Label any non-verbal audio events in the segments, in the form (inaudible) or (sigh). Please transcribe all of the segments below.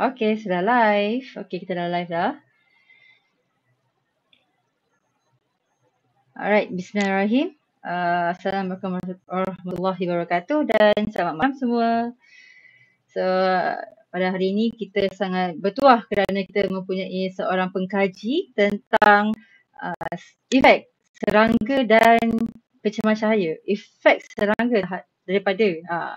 Okay, sudah live. Okay, kita dah live dah. Alright, bismillahirrahmanirrahim. Uh, Assalamualaikum warahmatullahi wabarakatuh dan selamat malam semua. So, pada hari ini kita sangat bertuah kerana kita mempunyai seorang pengkaji tentang uh, efek serangga dan pencemar cahaya. Efek serangga daripada uh,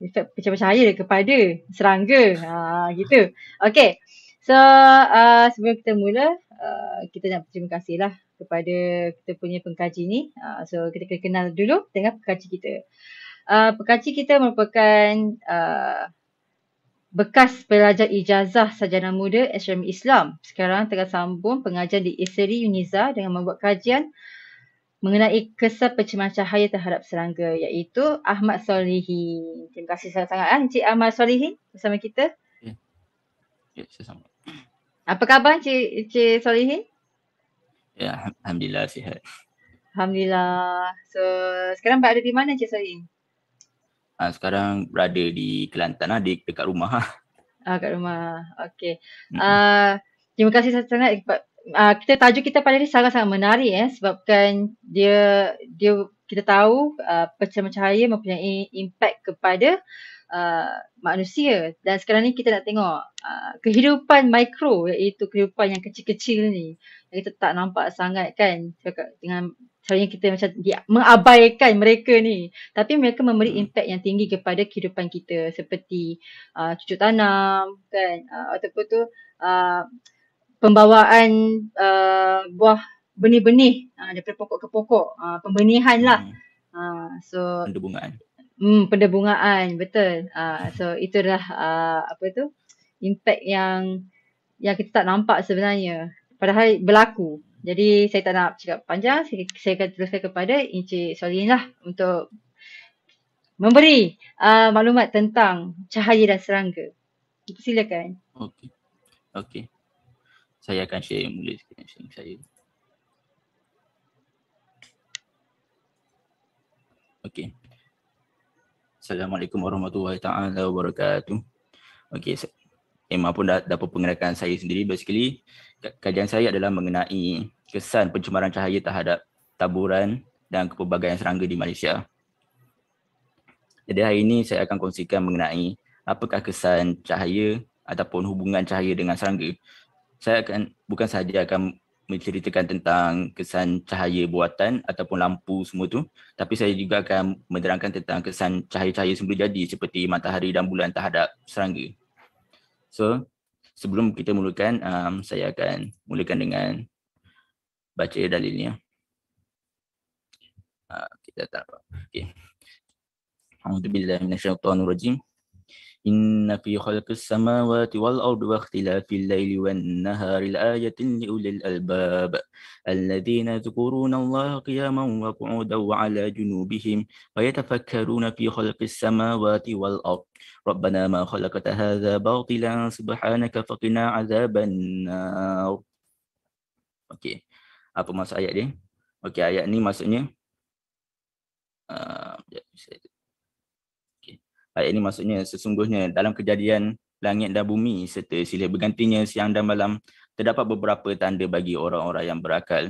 efek pencahayaan cahaya kepada serangga ha, gitu. Okay. So uh, sebelum kita mula, uh, kita nak terima kasih lah kepada kita punya pengkaji ni. Uh, so kita kena kenal dulu dengan pengkaji kita. Uh, pengkaji kita merupakan uh, bekas pelajar ijazah sarjana muda SRM Islam. Sekarang tengah sambung pengajian di Isri Uniza dengan membuat kajian mengenai kesan pencemaran cahaya terhadap serangga iaitu Ahmad Solihi. Terima kasih sangat-sangat eh, Encik Ahmad Solihi bersama kita. Ya, okay. Ya, okay, Apa khabar Cik Encik Solihi? Ya, yeah, Alhamdulillah sihat. Alhamdulillah. So, sekarang berada di mana Cik Solihi? Ah, uh, sekarang berada di Kelantan, ah, di, dekat rumah. Ah, ah dekat rumah. Okay. Mm-hmm. Ah, terima kasih sangat-sangat uh, kita tajuk kita pada ini sangat-sangat menarik eh sebabkan dia dia kita tahu uh, ah, pencemar cahaya mempunyai impak kepada uh, manusia dan sekarang ni kita nak tengok uh, kehidupan mikro iaitu kehidupan yang kecil-kecil ni yang kita tak nampak sangat kan dengan Soalnya kita macam dia mengabaikan mereka ni Tapi mereka memberi hmm. impact yang tinggi kepada kehidupan kita Seperti uh, cucuk tanam kan uh, Ataupun tu uh, pembawaan uh, buah benih-benih uh, daripada pokok ke pokok uh, pembenihan lah hmm. uh, so pendebungaan hmm pendebungaan betul uh, so itu dah uh, apa tu impact yang yang kita tak nampak sebenarnya padahal berlaku jadi saya tak nak cakap panjang saya, saya akan teruskan kepada Encik Solin lah untuk memberi uh, maklumat tentang cahaya dan serangga silakan okey okey saya akan share mula screen sharing saya. Okey. Assalamualaikum warahmatullahi taala wabarakatuh. Okey, tema pun dah dapat pengenalan saya sendiri basically kajian saya adalah mengenai kesan pencemaran cahaya terhadap taburan dan kepelbagaian serangga di Malaysia. Jadi hari ini saya akan kongsikan mengenai apakah kesan cahaya ataupun hubungan cahaya dengan serangga saya akan bukan sahaja akan menceritakan tentang kesan cahaya buatan ataupun lampu semua tu tapi saya juga akan menerangkan tentang kesan cahaya-cahaya semula jadi seperti matahari dan bulan terhadap serangga. So, sebelum kita mulakan, um, saya akan mulakan dengan baca dalilnya. Uh, kita tak apa. Okay. Alhamdulillah, minasyaitanirrajim. إن في خلق السماوات والأرض واختلاف الليل والنهار الآية لأولي الألباب الذين يذكرون الله قياما وقعودا وعلى جنوبهم ويتفكرون في خلق السماوات والأرض ربنا ما خلقت هذا باطلا سبحانك فقنا عذاب النار Okey. Apa maksud ayat dia? Okey, ayat ni maksudnya uh, Ayat ini maksudnya sesungguhnya dalam kejadian langit dan bumi serta silih bergantinya siang dan malam terdapat beberapa tanda bagi orang-orang yang berakal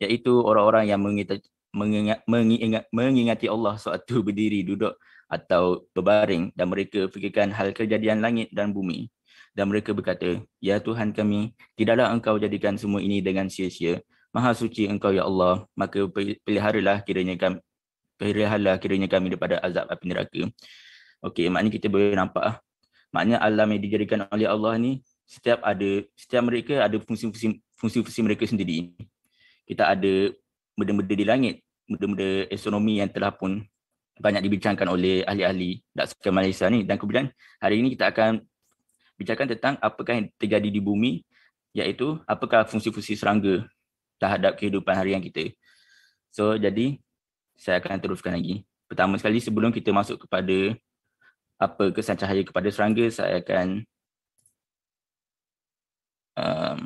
iaitu orang-orang yang mengingat, mengingat, mengingat, mengingati Allah sewaktu berdiri, duduk atau berbaring dan mereka fikirkan hal kejadian langit dan bumi dan mereka berkata ya Tuhan kami tidaklah engkau jadikan semua ini dengan sia-sia maha suci engkau ya Allah maka peliharalah kiranya kami perihalah kiranya kami daripada azab api neraka. Okey, maknanya kita boleh nampak ah. Maknanya alam yang dijadikan oleh Allah ni setiap ada setiap mereka ada fungsi-fungsi fungsi-fungsi mereka sendiri. Kita ada benda-benda di langit, benda-benda astronomi yang telah pun banyak dibincangkan oleh ahli-ahli daksa Malaysia ni dan kemudian hari ini kita akan bincangkan tentang apakah yang terjadi di bumi iaitu apakah fungsi-fungsi serangga terhadap kehidupan harian kita. So jadi saya akan teruskan lagi. Pertama sekali sebelum kita masuk kepada apa kesan cahaya kepada serangga, saya akan um,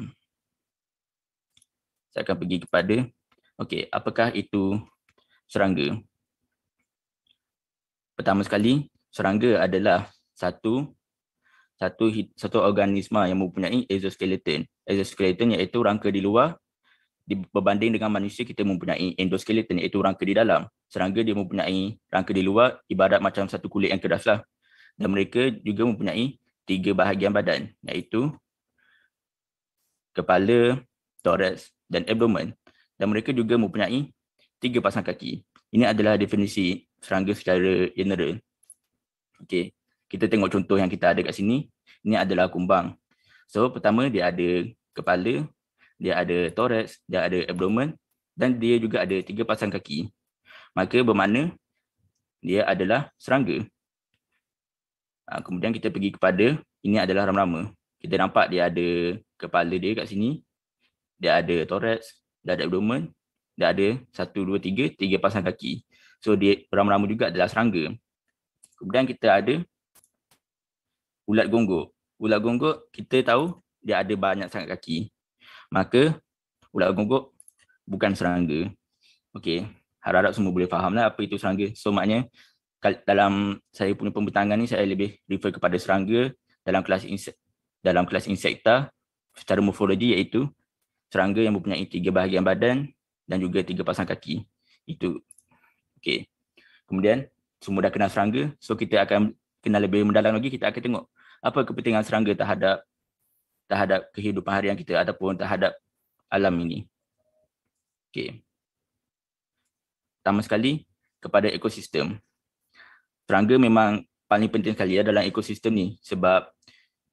saya akan pergi kepada okey, apakah itu serangga? Pertama sekali, serangga adalah satu satu satu organisma yang mempunyai exoskeleton. Exoskeleton iaitu rangka di luar berbanding dengan manusia kita mempunyai endoskeleton iaitu rangka di dalam serangga dia mempunyai rangka di luar ibarat macam satu kulit yang keras lah dan mereka juga mempunyai tiga bahagian badan iaitu kepala, thorax dan abdomen dan mereka juga mempunyai tiga pasang kaki ini adalah definisi serangga secara general okay. kita tengok contoh yang kita ada kat sini ini adalah kumbang so pertama dia ada kepala, dia ada thorax, dia ada abdomen dan dia juga ada tiga pasang kaki. Maka bermakna dia adalah serangga. Ah, kemudian kita pergi kepada, ini adalah rama-rama. Kita nampak dia ada kepala dia kat sini. Dia ada thorax, dia ada abdomen, dia ada satu, dua, tiga, tiga pasang kaki. So dia rama-rama juga adalah serangga. Kemudian kita ada ulat gonggok. Ulat gonggok kita tahu dia ada banyak sangat kaki maka ular gonggok bukan serangga. Okey, harap-harap semua boleh fahamlah apa itu serangga. So maknanya dalam saya punya pembentangan ni saya lebih refer kepada serangga dalam kelas insek dalam kelas insekta secara morfologi iaitu serangga yang mempunyai tiga bahagian badan dan juga tiga pasang kaki. Itu okey. Kemudian semua dah kenal serangga, so kita akan kenal lebih mendalam lagi kita akan tengok apa kepentingan serangga terhadap terhadap kehidupan harian kita ataupun terhadap alam ini. Okey. Pertama sekali kepada ekosistem. Serangga memang paling penting sekali ya dalam ekosistem ni sebab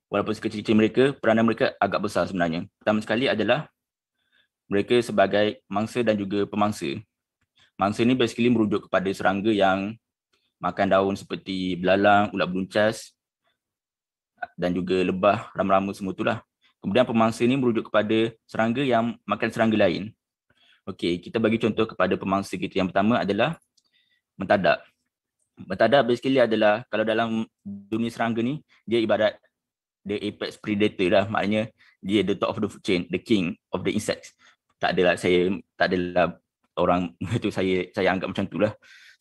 walaupun sekecil-kecil mereka, peranan mereka agak besar sebenarnya. Pertama sekali adalah mereka sebagai mangsa dan juga pemangsa. Mangsa ni basically merujuk kepada serangga yang makan daun seperti belalang, ulat beruncas dan juga lebah ram rama semua itulah. Kemudian pemangsa ini merujuk kepada serangga yang makan serangga lain. Okey, kita bagi contoh kepada pemangsa kita yang pertama adalah mentadak. Mentadak basically adalah kalau dalam dunia serangga ni dia ibarat the apex predator lah maknanya dia the top of the food chain, the king of the insects. Tak adalah saya tak adalah orang itu (laughs) saya saya anggap macam itulah.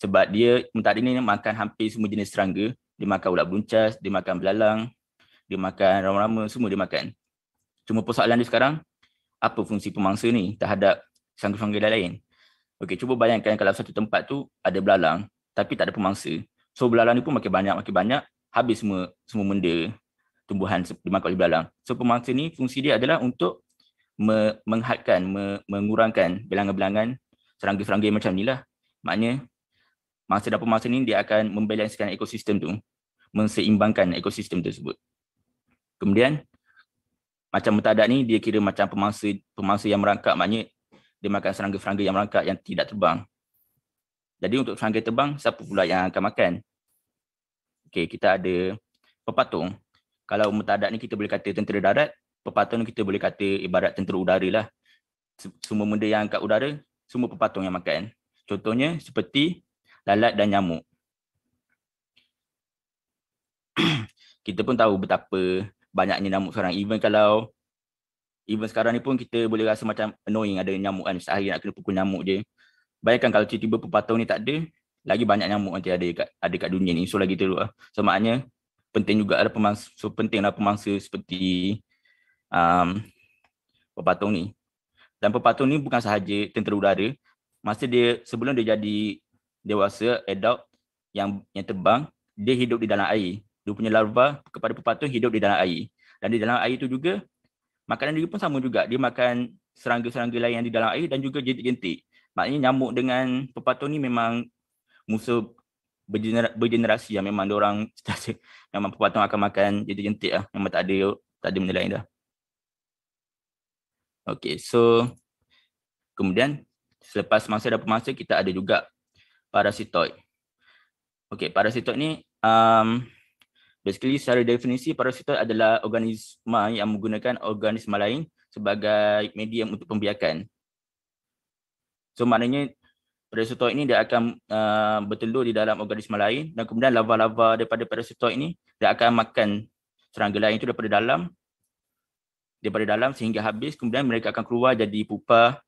Sebab dia mentadak ni makan hampir semua jenis serangga, dia makan ulat buncis, dia makan belalang, dia makan rama-rama semua dia makan cuma persoalan dia sekarang apa fungsi pemangsa ni terhadap sangga-sangga lain, -lain. okey cuba bayangkan kalau satu tempat tu ada belalang tapi tak ada pemangsa so belalang ni pun makin banyak makin banyak habis semua semua benda tumbuhan dimakan oleh belalang so pemangsa ni fungsi dia adalah untuk me menghadkan me mengurangkan belangan-belangan serangga-serangga macam ni lah maknanya masa dan pemangsa ni dia akan membalansikan ekosistem tu menseimbangkan ekosistem tersebut Kemudian macam mutadak ni dia kira macam pemangsa pemangsa yang merangkak maknanya dia makan serangga-serangga yang merangkak yang tidak terbang. Jadi untuk serangga terbang siapa pula yang akan makan? Okey, kita ada pepatung. Kalau mutadak ni kita boleh kata tentera darat, pepatung ni kita boleh kata ibarat tentera udara lah. Semua benda yang kat udara, semua pepatung yang makan. Contohnya seperti lalat dan nyamuk. (clears throat) kita pun tahu betapa banyaknya nyamuk sekarang. Even kalau even sekarang ni pun kita boleh rasa macam annoying ada nyamuk kan. Setiap hari nak kena pukul nyamuk je. Bayangkan kalau tiba-tiba pepatah ni tak ada, lagi banyak nyamuk nanti ada kat, ada kat dunia ni. So lagi teruk lah. So maknanya penting juga ada lah pemangsa, so penting lah pemangsa seperti um, pepatung ni. Dan pepatung ni bukan sahaja tentera udara. Masa dia sebelum dia jadi dewasa, adult yang yang terbang, dia hidup di dalam air dia punya larva kepada pepatu hidup di dalam air. Dan di dalam air itu juga, makanan dia pun sama juga. Dia makan serangga-serangga lain yang di dalam air dan juga jentik-jentik. Maknanya nyamuk dengan pepatu ni memang musuh bergenerasi, bergenerasi lah. yang memang orang (laughs) memang pepatu akan makan jentik-jentik ah Memang tak ada, tak ada benda lain dah. Okay, so kemudian selepas masa dan masa kita ada juga parasitoid. Okay, parasitoid ni um, Basically secara definisi parasitoid adalah organisma yang menggunakan organisma lain sebagai medium untuk pembiakan. So maknanya parasitoid ini dia akan uh, bertelur di dalam organisma lain dan kemudian lava-lava daripada parasitoid ini dia akan makan serangga lain itu daripada dalam daripada dalam sehingga habis kemudian mereka akan keluar jadi pupa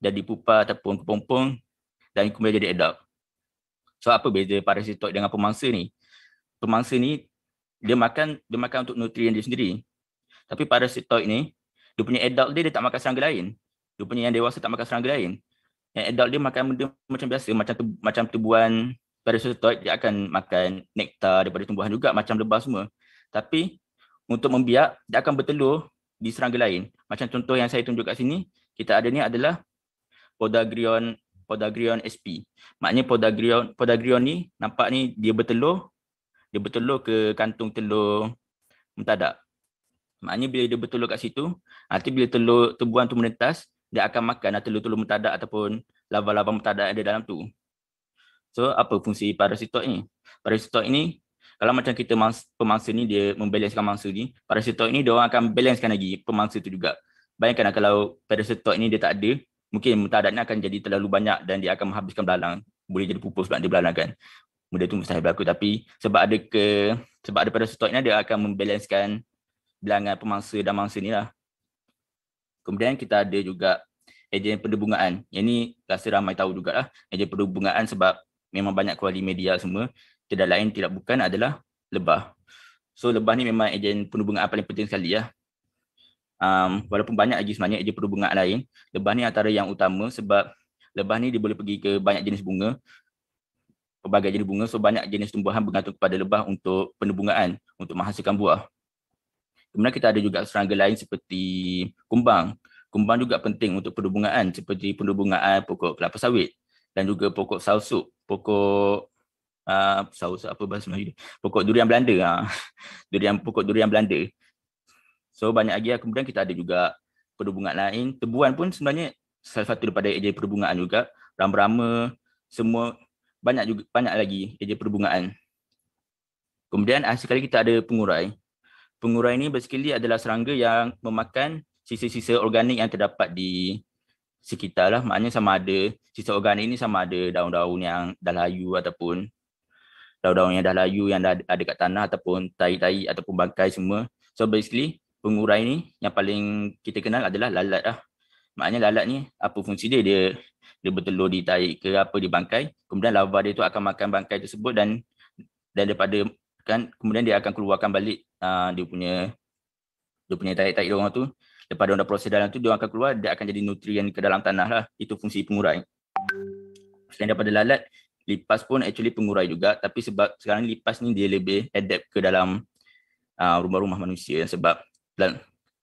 jadi pupa ataupun kepompong dan kemudian jadi adult. So apa beza parasitoid dengan pemangsa ni? Pemangsa ni dia makan dia makan untuk nutrien dia sendiri. Tapi pada parasitoid ni dia punya adult dia dia tak makan serangga lain. Dia punya yang dewasa tak makan serangga lain. Yang adult dia makan benda macam biasa macam tu, macam tumbuhan parasitoid dia akan makan nektar daripada tumbuhan juga macam lebah semua. Tapi untuk membiak dia akan bertelur di serangga lain. Macam contoh yang saya tunjuk kat sini, kita ada ni adalah Podagrion Podagrion SP. Maknanya Podagrion Podagrion ni nampak ni dia bertelur dia bertelur ke kantung telur mentadak. Hmm, Maknanya bila dia bertelur kat situ, nanti bila telur tumbuhan tu menetas, dia akan makan lah telur-telur mentadak ataupun laba-laba mentadak ada dalam tu. So, apa fungsi parasitok ni? Parasitok ni, kalau macam kita mas, pemangsa ni, dia membalancekan mangsa ni, parasitoid ni dia orang akan balancekan lagi pemangsa tu juga. Bayangkan lah kalau parasitok ni dia tak ada, mungkin mentadak ni akan jadi terlalu banyak dan dia akan menghabiskan belalang. Boleh jadi pupus sebab dia belalang kan benda tu mustahil berlaku tapi sebab ada ke sebab ada pada stok ni dia akan membalancekan bilangan pemangsa dan mangsa ni lah. Kemudian kita ada juga ejen perhubungan. Yang ni rasa ramai tahu jugalah ejen perhubungan sebab memang banyak kuali media semua. Tidak lain tidak bukan adalah lebah. So lebah ni memang ejen perhubungan paling penting sekali lah. Um, walaupun banyak lagi sebenarnya ejen perhubungan lain, lebah ni antara yang utama sebab lebah ni dia boleh pergi ke banyak jenis bunga pelbagai jenis bunga. So banyak jenis tumbuhan bergantung kepada lebah untuk penubungaan, untuk menghasilkan buah. Kemudian kita ada juga serangga lain seperti kumbang. Kumbang juga penting untuk penubungaan seperti penubungaan pokok kelapa sawit dan juga pokok sausuk, pokok uh, sausuk apa bahasa Melayu? Pokok durian Belanda. Ha. (laughs) durian pokok durian Belanda. So banyak lagi lah. kemudian kita ada juga penubungan lain. Tebuan pun sebenarnya salah satu daripada ejen perhubungan juga. Rama-rama semua banyak juga banyak lagi kerja perbungaan. Kemudian akhir sekali kita ada pengurai. Pengurai ini basically adalah serangga yang memakan sisa-sisa organik yang terdapat di sekitar lah. Maknanya sama ada sisa organik ini sama ada daun-daun yang dah layu ataupun daun-daun yang dah layu yang dah ada kat tanah ataupun tai-tai ataupun bangkai semua. So basically pengurai ini yang paling kita kenal adalah lalat lah maknanya lalat ni apa fungsi dia dia dia bertelur di tahi ke apa di bangkai kemudian larva dia tu akan makan bangkai tersebut dan dan daripada kan kemudian dia akan keluarkan balik uh, dia punya dia punya tahi-tahi dia orang tu daripada orang dah proses dalam tu dia akan keluar dia akan jadi nutrien ke dalam tanah lah itu fungsi pengurai selain daripada lalat lipas pun actually pengurai juga tapi sebab sekarang lipas ni dia lebih adapt ke dalam ah, rumah-rumah manusia sebab dan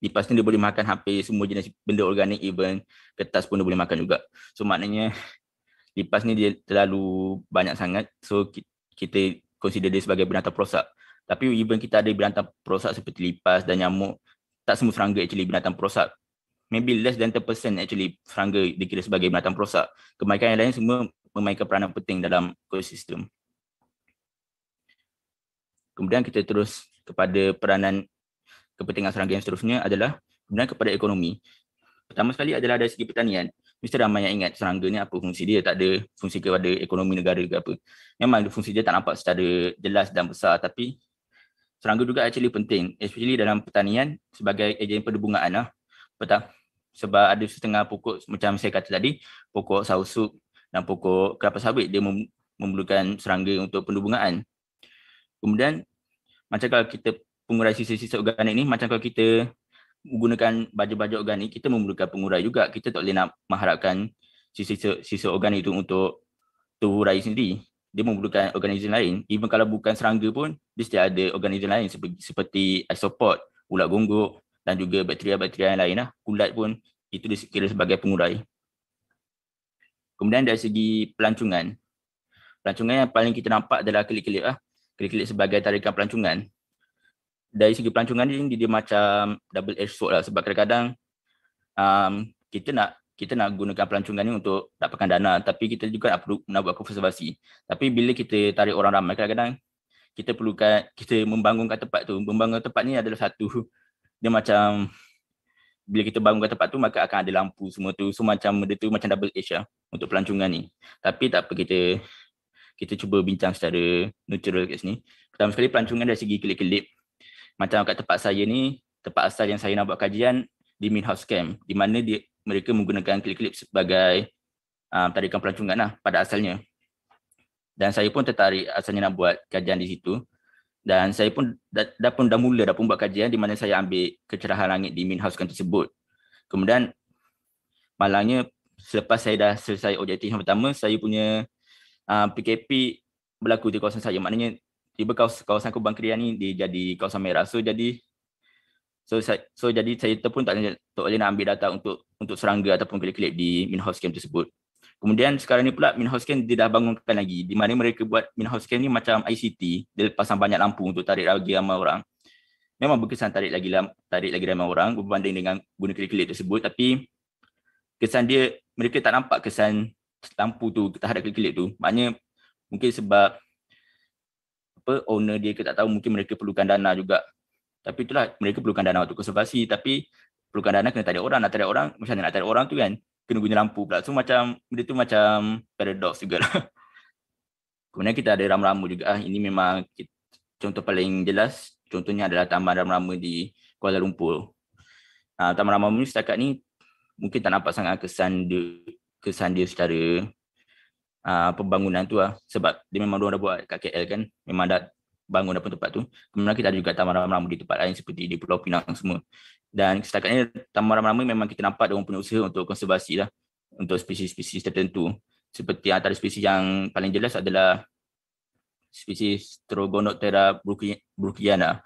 Lepas ni dia boleh makan hampir semua jenis benda organik even kertas pun dia boleh makan juga. So maknanya lipas (laughs) ni dia terlalu banyak sangat so kita consider dia sebagai binatang perosak. Tapi even kita ada binatang perosak seperti lipas dan nyamuk, tak semua serangga actually binatang perosak. Maybe less than 10% actually serangga dikira sebagai binatang perosak. Kebanyakan yang lain semua memainkan peranan penting dalam ekosistem. Kemudian kita terus kepada peranan kepentingan serangga yang seterusnya adalah sebenarnya kepada ekonomi. Pertama sekali adalah dari segi pertanian. Mesti ramai yang ingat serangga ni apa fungsi dia, tak ada fungsi kepada ekonomi negara ke apa. Memang fungsi dia tak nampak secara jelas dan besar tapi serangga juga actually penting especially dalam pertanian sebagai ejen perbungaan lah. Betul. Sebab ada setengah pokok macam saya kata tadi, pokok sausuk dan pokok kelapa sawit dia memerlukan serangga untuk perbungaan. Kemudian macam kalau kita pengurai sisa-sisa organik ni macam kalau kita menggunakan baju-baju organik kita memerlukan pengurai juga kita tak boleh nak mengharapkan sisa-sisa sisa organik itu untuk terurai sendiri dia memerlukan organisme lain even kalau bukan serangga pun dia still ada organisme lain seperti, seperti isopod ulat gonggok dan juga bakteria-bakteria yang lain lah. kulat pun itu dikira sebagai pengurai kemudian dari segi pelancongan pelancongan yang paling kita nampak adalah kelik-kelik lah kelik-kelik sebagai tarikan pelancongan dari segi pelancongan ni dia, dia macam double edge sword lah sebab kadang-kadang um, kita nak kita nak gunakan pelancongan ni untuk dapatkan dana tapi kita juga nak, perlu, nak buat konservasi tapi bila kita tarik orang ramai kadang-kadang kita perlukan kita membangunkan tempat tu membangun tempat ni adalah satu dia macam bila kita bangunkan tempat tu maka akan ada lampu semua tu so macam benda tu macam double edge lah untuk pelancongan ni tapi tak apa kita kita cuba bincang secara natural kat sini pertama sekali pelancongan dari segi kelip-kelip macam kat tempat saya ni tempat asal yang saya nak buat kajian di Min House Camp di mana dia, mereka menggunakan klip-klip sebagai uh, tarikan pelancongan lah pada asalnya dan saya pun tertarik asalnya nak buat kajian di situ dan saya pun dah, dah pun dah mula dah pun buat kajian di mana saya ambil kecerahan langit di Min House Camp tersebut kemudian malangnya selepas saya dah selesai objektif yang pertama saya punya uh, ah, PKP berlaku di kawasan saya maknanya tiba kawasan Kubang Kerian ni dia jadi kawasan merah. So jadi so so jadi saya pun tak, tak boleh nak ambil data untuk untuk serangga ataupun kelip-kelip di house Camp tersebut. Kemudian sekarang ni pula min house Camp dia dah bangunkan lagi di mana mereka buat min house Camp ni macam ICT dia pasang banyak lampu untuk tarik lagi ramai orang. Memang berkesan tarik lagi tarik lagi ramai orang berbanding dengan guna kelip-kelip tersebut tapi kesan dia mereka tak nampak kesan lampu tu terhadap kelip-kelip tu. Maknanya mungkin sebab apa owner dia ke tak tahu mungkin mereka perlukan dana juga tapi itulah mereka perlukan dana untuk konservasi tapi perlukan dana kena ada orang nak ada orang macam mana nak tarik orang tu kan kena guna lampu pula so macam benda tu macam paradox juga lah (laughs) kemudian kita ada rama ramu juga ah ini memang contoh paling jelas contohnya adalah taman rama ramu di Kuala Lumpur ah, taman rama ramu ni setakat ni mungkin tak nampak sangat kesan dia kesan dia secara Ah, pembangunan tu lah. Sebab dia memang dia dah buat kat KL kan. Memang dah bangun dapat tempat tu. Kemudian kita ada juga taman ramai-ramai di tempat lain seperti di Pulau Pinang semua. Dan setakat ni taman ramai-ramai memang kita nampak dia punya usaha untuk konservasi lah. Untuk spesies-spesies tertentu. Seperti antara spesies yang paling jelas adalah spesies Trogonoptera brookiana.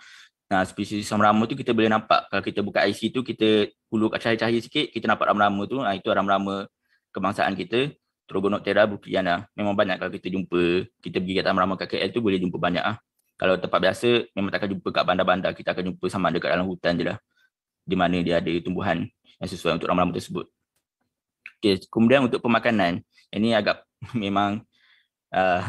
Nah, spesies ramai-ramai tu kita boleh nampak. Kalau kita buka IC tu, kita hulur kat cahaya-cahaya sikit, kita nampak ramu ramai tu. Nah, itu ramu ramai kebangsaan kita. Trogonoptera bukiana memang banyak kalau kita jumpa kita pergi kat taman ramah KKL tu boleh jumpa banyak ah. Kalau tempat biasa memang takkan jumpa kat bandar-bandar, kita akan jumpa sama ada kat dalam hutan je lah di mana dia ada tumbuhan yang sesuai untuk ramah-ramah tersebut. Okey, kemudian untuk pemakanan, ini agak (laughs) memang uh,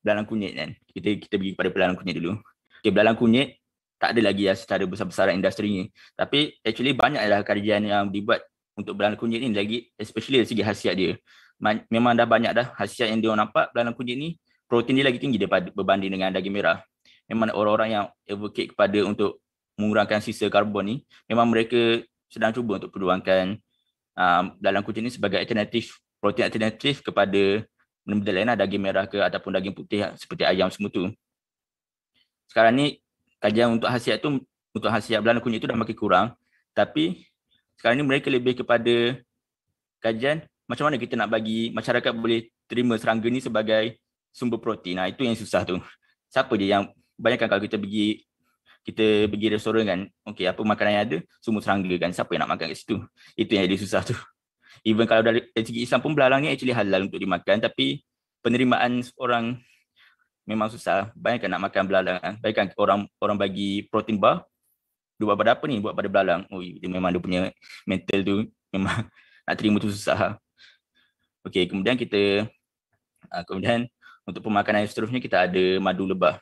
belalang kunyit kan. Kita kita pergi kepada belalang kunyit dulu. Okey, belalang kunyit tak ada lagi ya secara besar-besaran industri ni. Tapi actually banyaklah kerjaan yang dibuat untuk belalang kunyit ni lagi especially dari segi khasiat dia memang dah banyak dah hasiat yang dia nampak dalam kunyit ni protein dia lagi tinggi daripada berbanding dengan daging merah. Memang orang-orang yang advocate kepada untuk mengurangkan sisa karbon ni memang mereka sedang cuba untuk peluangkan um, dalam kunyit ni sebagai alternatif protein alternatif kepada benda-benda lain lah, daging merah ke ataupun daging putih lah, seperti ayam semua tu. Sekarang ni kajian untuk hasiat tu untuk hasiat belalang kunyit tu dah makin kurang tapi sekarang ni mereka lebih kepada kajian macam mana kita nak bagi masyarakat boleh terima serangga ni sebagai sumber protein. Nah, itu yang susah tu. Siapa dia yang banyak kan kalau kita pergi kita pergi restoran kan, okey apa makanan yang ada, semua serangga kan. Siapa yang nak makan kat situ? Itu yang jadi susah tu. (laughs) Even kalau dari, segi Islam pun belalang ni actually halal untuk dimakan tapi penerimaan orang memang susah. banyak kan nak makan belalang ah. kan. Bayangkan orang orang bagi protein bar, dia buat pada apa ni? Buat pada belalang. Oh, dia memang dia punya mental tu memang (laughs) nak terima tu susah. Ha? Okey, kemudian kita uh, kemudian untuk pemakanan yang seterusnya kita ada madu lebah.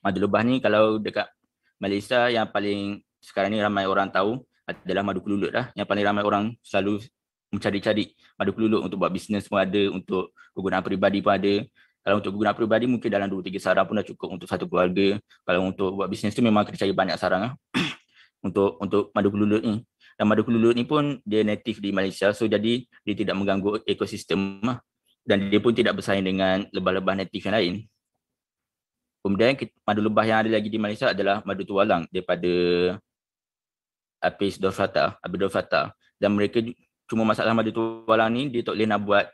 Madu lebah ni kalau dekat Malaysia yang paling sekarang ni ramai orang tahu adalah madu kelulut lah. Yang paling ramai orang selalu mencari-cari madu kelulut untuk buat bisnes pun ada, untuk kegunaan peribadi pun ada. Kalau untuk kegunaan peribadi mungkin dalam 2-3 sarang pun dah cukup untuk satu keluarga. Kalau untuk buat bisnes tu memang kena cari banyak sarang lah. (clears throat) untuk, untuk madu kelulut ni dan madu kelulut ni pun dia native di Malaysia so jadi dia tidak mengganggu ekosistem lah. dan dia pun tidak bersaing dengan lebah-lebah natif yang lain. Kemudian madu lebah yang ada lagi di Malaysia adalah madu tualang daripada Apis dorsata, Apis dorsata dan mereka cuma masalah madu tualang ni dia tak boleh nak buat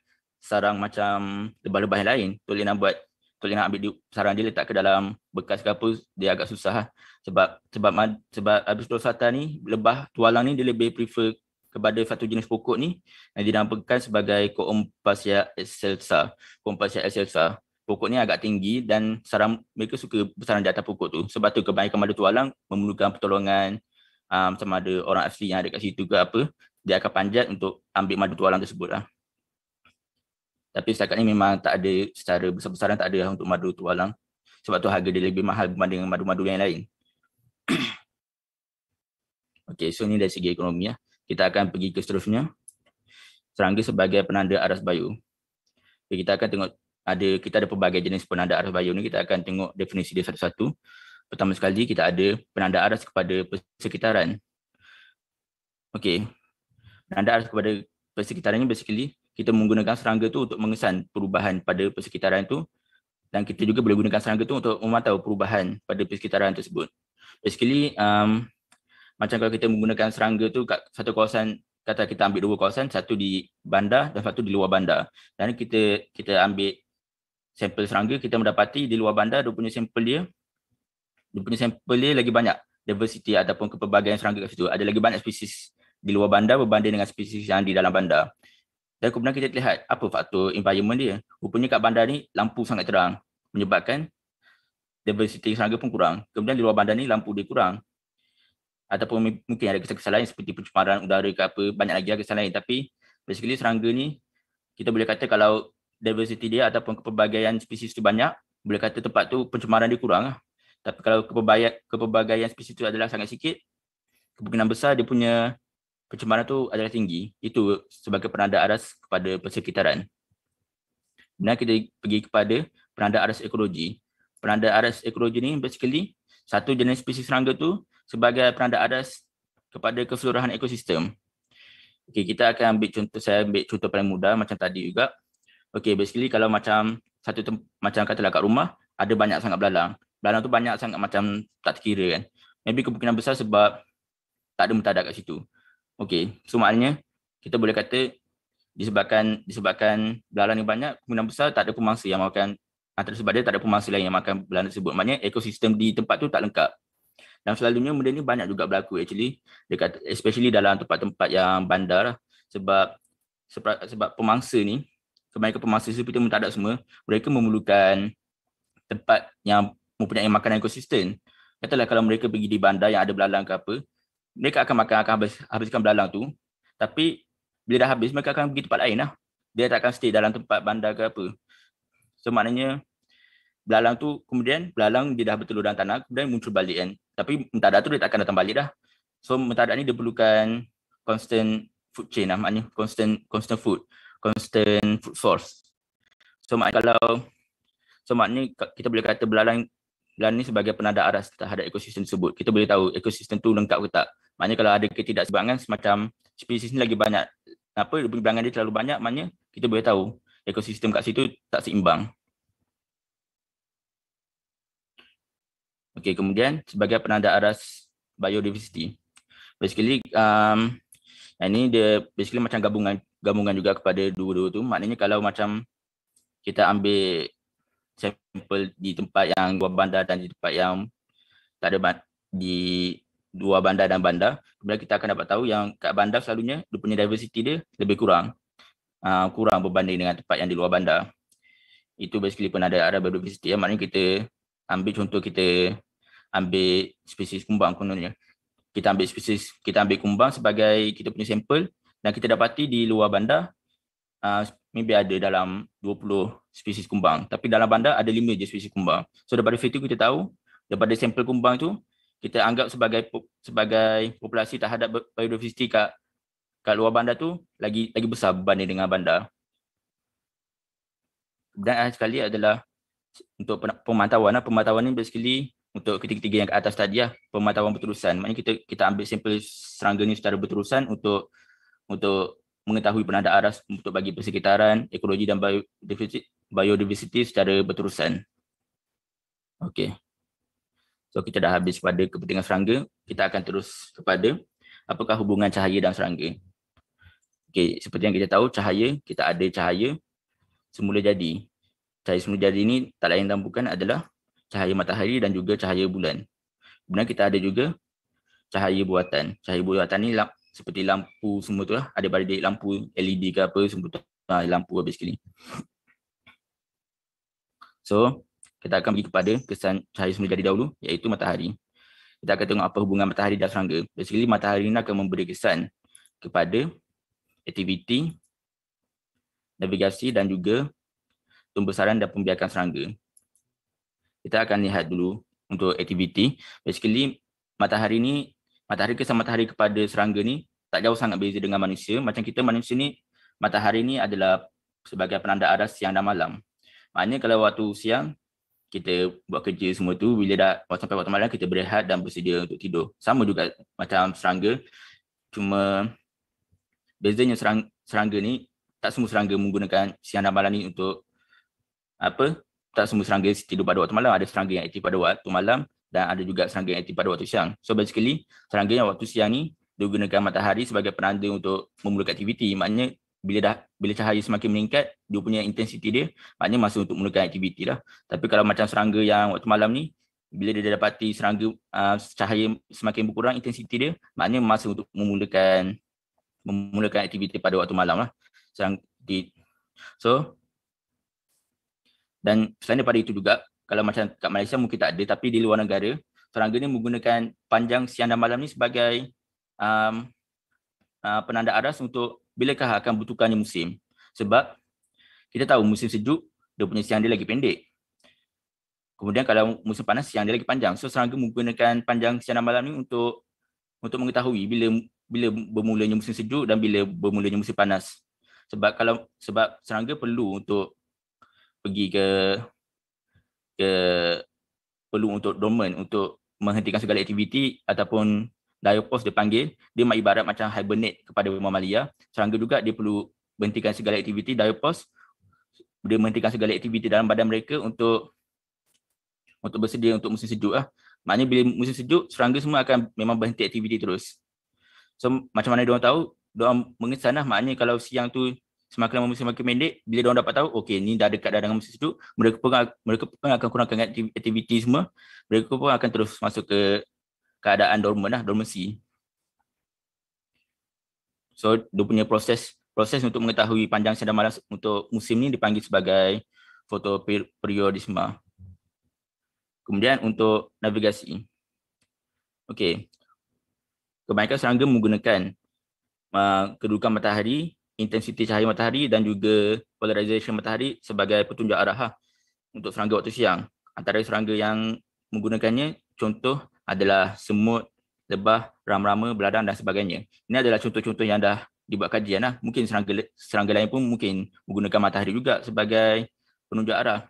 sarang macam lebah-lebah yang lain. Tak boleh nak buat tak boleh nak ambil sarang dia letak ke dalam bekas kapus dia agak susah. Lah sebab sebab sebab Abis Dosata ni lebah tualang ni dia lebih prefer kepada satu jenis pokok ni yang dinamakan sebagai Compassia excelsa. Compassia excelsa. Pokok ni agak tinggi dan saram mereka suka bersarang di atas pokok tu. Sebab tu kebanyakan madu tualang memerlukan pertolongan um, ah, sama ada orang asli yang ada kat situ ke apa, dia akan panjat untuk ambil madu tualang tersebut lah. Tapi setakat ni memang tak ada secara besar-besaran tak ada lah untuk madu tualang. Sebab tu harga dia lebih mahal berbanding dengan madu-madu yang lain. (clears throat) Okey, so ni dari segi ekonomi lah. Kita akan pergi ke seterusnya. Serangga sebagai penanda aras bayu. Okay, kita akan tengok ada kita ada pelbagai jenis penanda aras bayu ni. Kita akan tengok definisi dia satu-satu. Pertama sekali kita ada penanda aras kepada persekitaran. Okey. Penanda aras kepada persekitaran ni basically kita menggunakan serangga tu untuk mengesan perubahan pada persekitaran tu dan kita juga boleh gunakan serangga tu untuk memantau perubahan pada persekitaran tersebut basically um, macam kalau kita menggunakan serangga tu kat satu kawasan kata kita ambil dua kawasan satu di bandar dan satu di luar bandar dan kita kita ambil sampel serangga kita mendapati di luar bandar dia punya sampel dia dia punya sampel dia lagi banyak diversity ataupun kepelbagaian serangga kat situ ada lagi banyak spesies di luar bandar berbanding dengan spesies yang di dalam bandar dan kemudian kita lihat apa faktor environment dia rupanya kat bandar ni lampu sangat terang menyebabkan diversity serangga pun kurang. Kemudian di luar bandar ni lampu dia kurang. Ataupun mungkin ada kesan-kesan lain seperti pencemaran udara ke apa, banyak lagi kesalahan. lain. Tapi basically serangga ni kita boleh kata kalau diversity dia ataupun kepelbagaian spesies tu banyak, boleh kata tempat tu pencemaran dia kurang. Lah. Tapi kalau kepelbagaian spesies tu adalah sangat sikit, kemungkinan besar dia punya pencemaran tu adalah tinggi. Itu sebagai penanda aras kepada persekitaran. Dan kita pergi kepada penanda aras ekologi penanda aras ekologi ni basically satu jenis spesies serangga tu sebagai penanda aras kepada keseluruhan ekosistem. Okey, kita akan ambil contoh saya ambil contoh paling mudah macam tadi juga. Okey, basically kalau macam satu macam katalah kat rumah ada banyak sangat belalang. Belalang tu banyak sangat macam tak terkira kan. Maybe kemungkinan besar sebab tak ada mutadak kat situ. Okey, so maknanya kita boleh kata disebabkan disebabkan belalang yang banyak kemungkinan besar tak ada pemangsa yang makan antara ah, sebab dia tak ada pemangsa lain yang makan belalang tersebut. Maknanya ekosistem di tempat tu tak lengkap. Dan selalunya benda ni banyak juga berlaku actually dekat especially dalam tempat-tempat yang bandar sebab sebab pemangsa ni kebanyakan pemangsa seperti pun tak ada semua mereka memerlukan tempat yang mempunyai makanan ekosistem konsisten katalah kalau mereka pergi di bandar yang ada belalang ke apa mereka akan makan akan habis, habiskan belalang tu tapi bila dah habis mereka akan pergi tempat lain lah dia tak akan stay dalam tempat bandar ke apa So maknanya belalang tu kemudian belalang dia dah bertelur dalam tanah kemudian muncul balik kan. Tapi mentadak tu dia takkan datang balik dah. So mentadak ni dia perlukan constant food chain lah maknanya constant constant food, constant food source. So maknanya kalau so maknanya kita boleh kata belalang belalang ni sebagai penanda aras terhadap ekosistem tersebut. Kita boleh tahu ekosistem tu lengkap ke tak. Maknanya kalau ada ketidakseimbangan semacam spesies ni lagi banyak apa belangan dia terlalu banyak maknanya kita boleh tahu ekosistem kat situ tak seimbang. Okey, kemudian sebagai penanda aras biodiversiti, Basically um ini dia basically macam gabungan gabungan juga kepada dua-dua tu. Maknanya kalau macam kita ambil sampel di tempat yang dua bandar dan di tempat yang tak ada di dua bandar dan bandar, kemudian kita akan dapat tahu yang kat bandar selalunya dia punya diversity dia lebih kurang uh, kurang berbanding dengan tempat yang di luar bandar itu basically pun ada ada biodiversiti. ya maknanya kita ambil contoh kita ambil spesies kumbang kononnya kita ambil spesies kita ambil kumbang sebagai kita punya sampel dan kita dapati di luar bandar uh, maybe ada dalam 20 spesies kumbang tapi dalam bandar ada 5 je spesies kumbang so daripada situ kita tahu daripada sampel kumbang itu kita anggap sebagai sebagai populasi terhadap biodiversiti kat kat luar bandar tu lagi lagi besar berbanding dengan bandar. Dan akhir sekali adalah untuk pemantauan. Lah. Pemantauan ni basically untuk ketiga ketiga yang kat atas tadi lah, pemantauan berterusan. Maksudnya kita kita ambil sampel serangga ni secara berterusan untuk untuk mengetahui penanda aras untuk bagi persekitaran, ekologi dan biodiversiti secara berterusan. Okay. So kita dah habis pada kepentingan serangga, kita akan terus kepada apakah hubungan cahaya dan serangga. Okey, seperti yang kita tahu cahaya, kita ada cahaya semula jadi. Cahaya semula jadi ini, tak lain dan bukan adalah cahaya matahari dan juga cahaya bulan. Kemudian kita ada juga cahaya buatan. Cahaya buatan ni lamp, seperti lampu semua tu lah. Ada balik lampu LED ke apa semua tu. Ha, lampu habis sekali. So, kita akan pergi kepada kesan cahaya semula jadi dahulu iaitu matahari. Kita akan tengok apa hubungan matahari dan serangga. Basically matahari ni akan memberi kesan kepada aktiviti, navigasi dan juga tumbesaran dan pembiakan serangga. Kita akan lihat dulu untuk aktiviti. Basically, matahari ni, matahari ke matahari kepada serangga ni tak jauh sangat beza dengan manusia. Macam kita manusia ni, matahari ni adalah sebagai penanda arah siang dan malam. Maknanya kalau waktu siang, kita buat kerja semua tu, bila dah sampai waktu malam, kita berehat dan bersedia untuk tidur. Sama juga macam serangga, cuma bezanya serang, serangga ni tak semua serangga menggunakan siang dan malam ni untuk apa tak semua serangga tidur pada waktu malam ada serangga yang aktif pada waktu malam dan ada juga serangga yang aktif pada waktu siang so basically serangga yang waktu siang ni dia gunakan matahari sebagai penanda untuk memulakan aktiviti maknanya bila dah bila cahaya semakin meningkat dia punya intensiti dia maknanya masa untuk memulakan aktiviti lah tapi kalau macam serangga yang waktu malam ni bila dia dapati serangga uh, cahaya semakin berkurang intensiti dia maknanya masa untuk memulakan memulakan aktiviti pada waktu malam lah. So, dan selain daripada itu juga, kalau macam kat Malaysia mungkin tak ada, tapi di luar negara, serangga ni menggunakan panjang siang dan malam ni sebagai um, uh, penanda aras untuk bilakah akan butuhkannya musim. Sebab kita tahu musim sejuk, dia punya siang dia lagi pendek. Kemudian kalau musim panas, siang dia lagi panjang. So serangga menggunakan panjang siang dan malam ni untuk untuk mengetahui bila bila bermulanya musim sejuk dan bila bermulanya musim panas. Sebab kalau sebab serangga perlu untuk pergi ke ke perlu untuk dormant untuk menghentikan segala aktiviti ataupun diapause dia panggil dia mak ibarat macam hibernate kepada mamalia serangga juga dia perlu menghentikan segala aktiviti diapause dia menghentikan segala aktiviti dalam badan mereka untuk untuk bersedia untuk musim sejuk lah. maknanya bila musim sejuk serangga semua akan memang berhenti aktiviti terus So macam mana dia orang tahu? Dia orang mengesan lah maknanya kalau siang tu semakin lama semakin pendek bila dia orang dapat tahu okey ni dah dekat dah dengan musim sejuk mereka pun mereka pun akan kurangkan aktiviti semua mereka pun akan terus masuk ke keadaan dormant lah dormancy so dia punya proses proses untuk mengetahui panjang siang dan malam untuk musim ni dipanggil sebagai fotoperiodisme kemudian untuk navigasi okey kebanyakan serangga menggunakan uh, kedudukan matahari, intensiti cahaya matahari dan juga polarisasi matahari sebagai petunjuk arah ha, untuk serangga waktu siang. Antara serangga yang menggunakannya contoh adalah semut, lebah, ram-rama, beladang dan sebagainya. Ini adalah contoh-contoh yang dah dibuat kajian. Ha. Mungkin serangga, serangga lain pun mungkin menggunakan matahari juga sebagai penunjuk arah.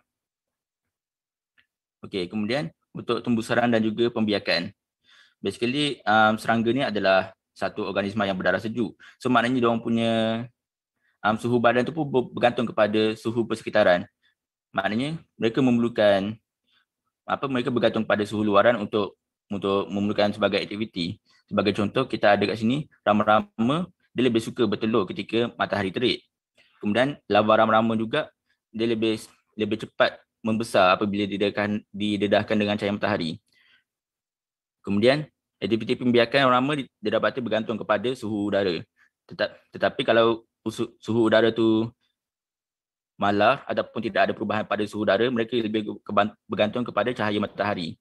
Okey, kemudian untuk tumbuh dan juga pembiakan basically um, serangga ni adalah satu organisma yang berdarah sejuk. So maknanya dia orang punya um, suhu badan tu pun bergantung kepada suhu persekitaran. Maknanya mereka memerlukan apa mereka bergantung pada suhu luaran untuk untuk memerlukan sebagai aktiviti. Sebagai contoh kita ada kat sini rama-rama dia lebih suka bertelur ketika matahari terik. Kemudian lava rama-rama juga dia lebih lebih cepat membesar apabila didedahkan didedahkan dengan cahaya matahari. Kemudian aktiviti pembiakan yang ramah didapati bergantung kepada suhu udara. Tetap, tetapi kalau suhu udara tu malar ataupun tidak ada perubahan pada suhu udara, mereka lebih bergantung kepada cahaya matahari.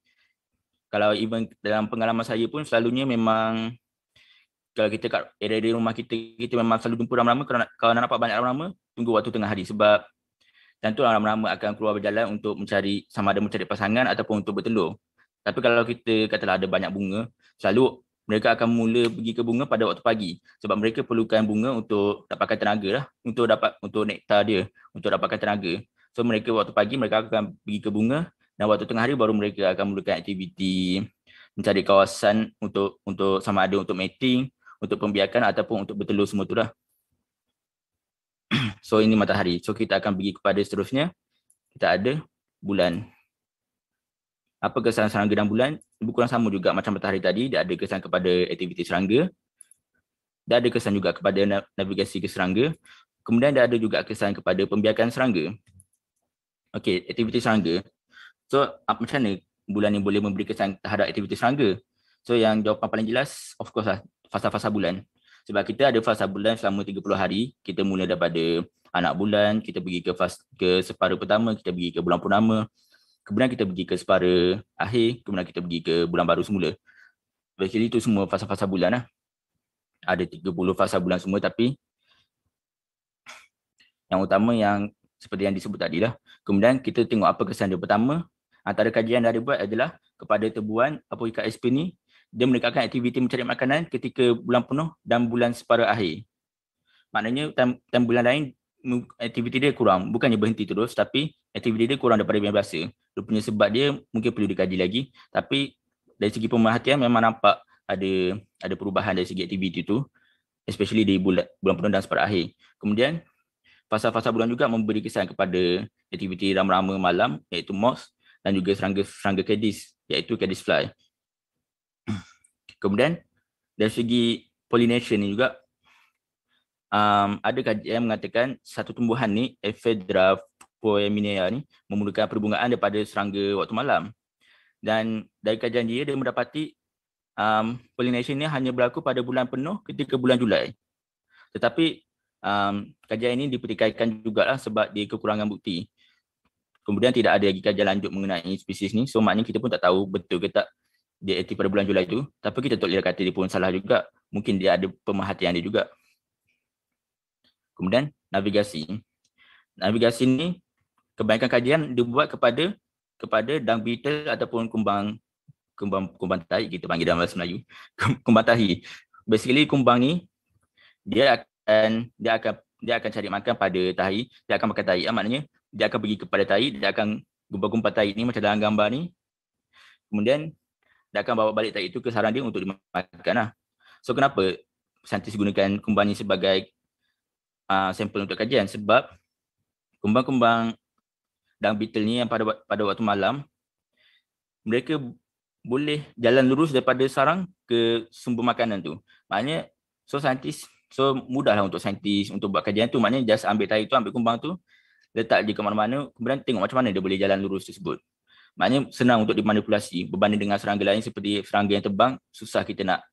Kalau even dalam pengalaman saya pun selalunya memang kalau kita kat area rumah kita, kita memang selalu jumpa ramai-ramai kalau, kalau nak nampak banyak ramai-ramai, tunggu waktu tengah hari sebab tentu ramai-ramai akan keluar berjalan untuk mencari sama ada mencari pasangan ataupun untuk bertelur. Tapi kalau kita katalah ada banyak bunga, selalu mereka akan mula pergi ke bunga pada waktu pagi sebab mereka perlukan bunga untuk tak pakai tenaga lah, untuk dapat untuk nektar dia, untuk dapatkan tenaga. So mereka waktu pagi mereka akan pergi ke bunga dan waktu tengah hari baru mereka akan melakukan aktiviti mencari kawasan untuk untuk sama ada untuk mating, untuk pembiakan ataupun untuk bertelur semua tu lah. (clears throat) So ini matahari. So kita akan pergi kepada seterusnya. Kita ada bulan apa kesan serangga dan bulan lebih kurang sama juga macam matahari tadi dia ada kesan kepada aktiviti serangga dia ada kesan juga kepada navigasi ke serangga kemudian dia ada juga kesan kepada pembiakan serangga okey aktiviti serangga so apa macam mana bulan ni boleh memberi kesan terhadap aktiviti serangga so yang jawapan paling jelas of course lah fasa-fasa bulan sebab kita ada fasa bulan selama 30 hari kita mula daripada anak bulan kita pergi ke fasa ke separuh pertama kita pergi ke bulan purnama kemudian kita pergi ke separa akhir, kemudian kita pergi ke bulan baru semula. Basically itu semua fasa-fasa bulan lah. Ada 30 fasa bulan semua tapi yang utama yang seperti yang disebut tadi lah. Kemudian kita tengok apa kesan dia. Pertama, antara kajian yang ada buat adalah kepada tebuan apa ikat SP ni, dia mendekatkan aktiviti mencari makanan ketika bulan penuh dan bulan separa akhir. Maknanya time, bulan lain aktiviti dia kurang. Bukannya berhenti terus tapi aktiviti dia kurang daripada yang biasa rupanya sebab dia mungkin perlu dikaji lagi tapi dari segi pemerhatian memang nampak ada ada perubahan dari segi aktiviti tu especially di bulan bulan penuh dan separuh akhir kemudian fasa-fasa bulan juga memberi kesan kepada aktiviti rama-rama malam iaitu moths dan juga serangga-serangga kedis iaitu kedis fly (clears throat) kemudian dari segi pollination ni juga um, ada kajian mengatakan satu tumbuhan ni ephedra Poeminia ni memerlukan perbungaan daripada serangga waktu malam. Dan dari kajian dia, dia mendapati um, pollination ni hanya berlaku pada bulan penuh ketika bulan Julai. Tetapi um, kajian ini dipertikaikan jugalah sebab dia kekurangan bukti. Kemudian tidak ada lagi kajian lanjut mengenai spesies ni. So maknanya kita pun tak tahu betul ke tak dia aktif pada bulan Julai tu. Tapi kita tak boleh kata dia pun salah juga. Mungkin dia ada pemerhatian dia juga. Kemudian navigasi. Navigasi ni kebanyakan kajian dibuat kepada kepada dung beetle ataupun kumbang kumbang kumbang tahi kita panggil dalam bahasa Melayu kumbang tahi basically kumbang ni dia akan dia akan dia akan cari makan pada tahi dia akan makan tahi ah, maknanya dia akan pergi kepada tahi dia akan gumpal-gumpal tahi ni macam dalam gambar ni kemudian dia akan bawa balik tahi itu ke sarang dia untuk dimakan lah so kenapa saintis gunakan kumbang ni sebagai uh, sampel untuk kajian sebab kumbang-kumbang dan Beatle ni yang pada pada waktu malam mereka boleh jalan lurus daripada sarang ke sumber makanan tu. Maknanya so saintis so mudahlah untuk saintis untuk buat kajian tu maknanya just ambil tahi tu ambil kumbang tu letak je ke mana-mana kemudian tengok macam mana dia boleh jalan lurus tersebut. Maknanya senang untuk dimanipulasi berbanding dengan serangga lain seperti serangga yang terbang susah kita nak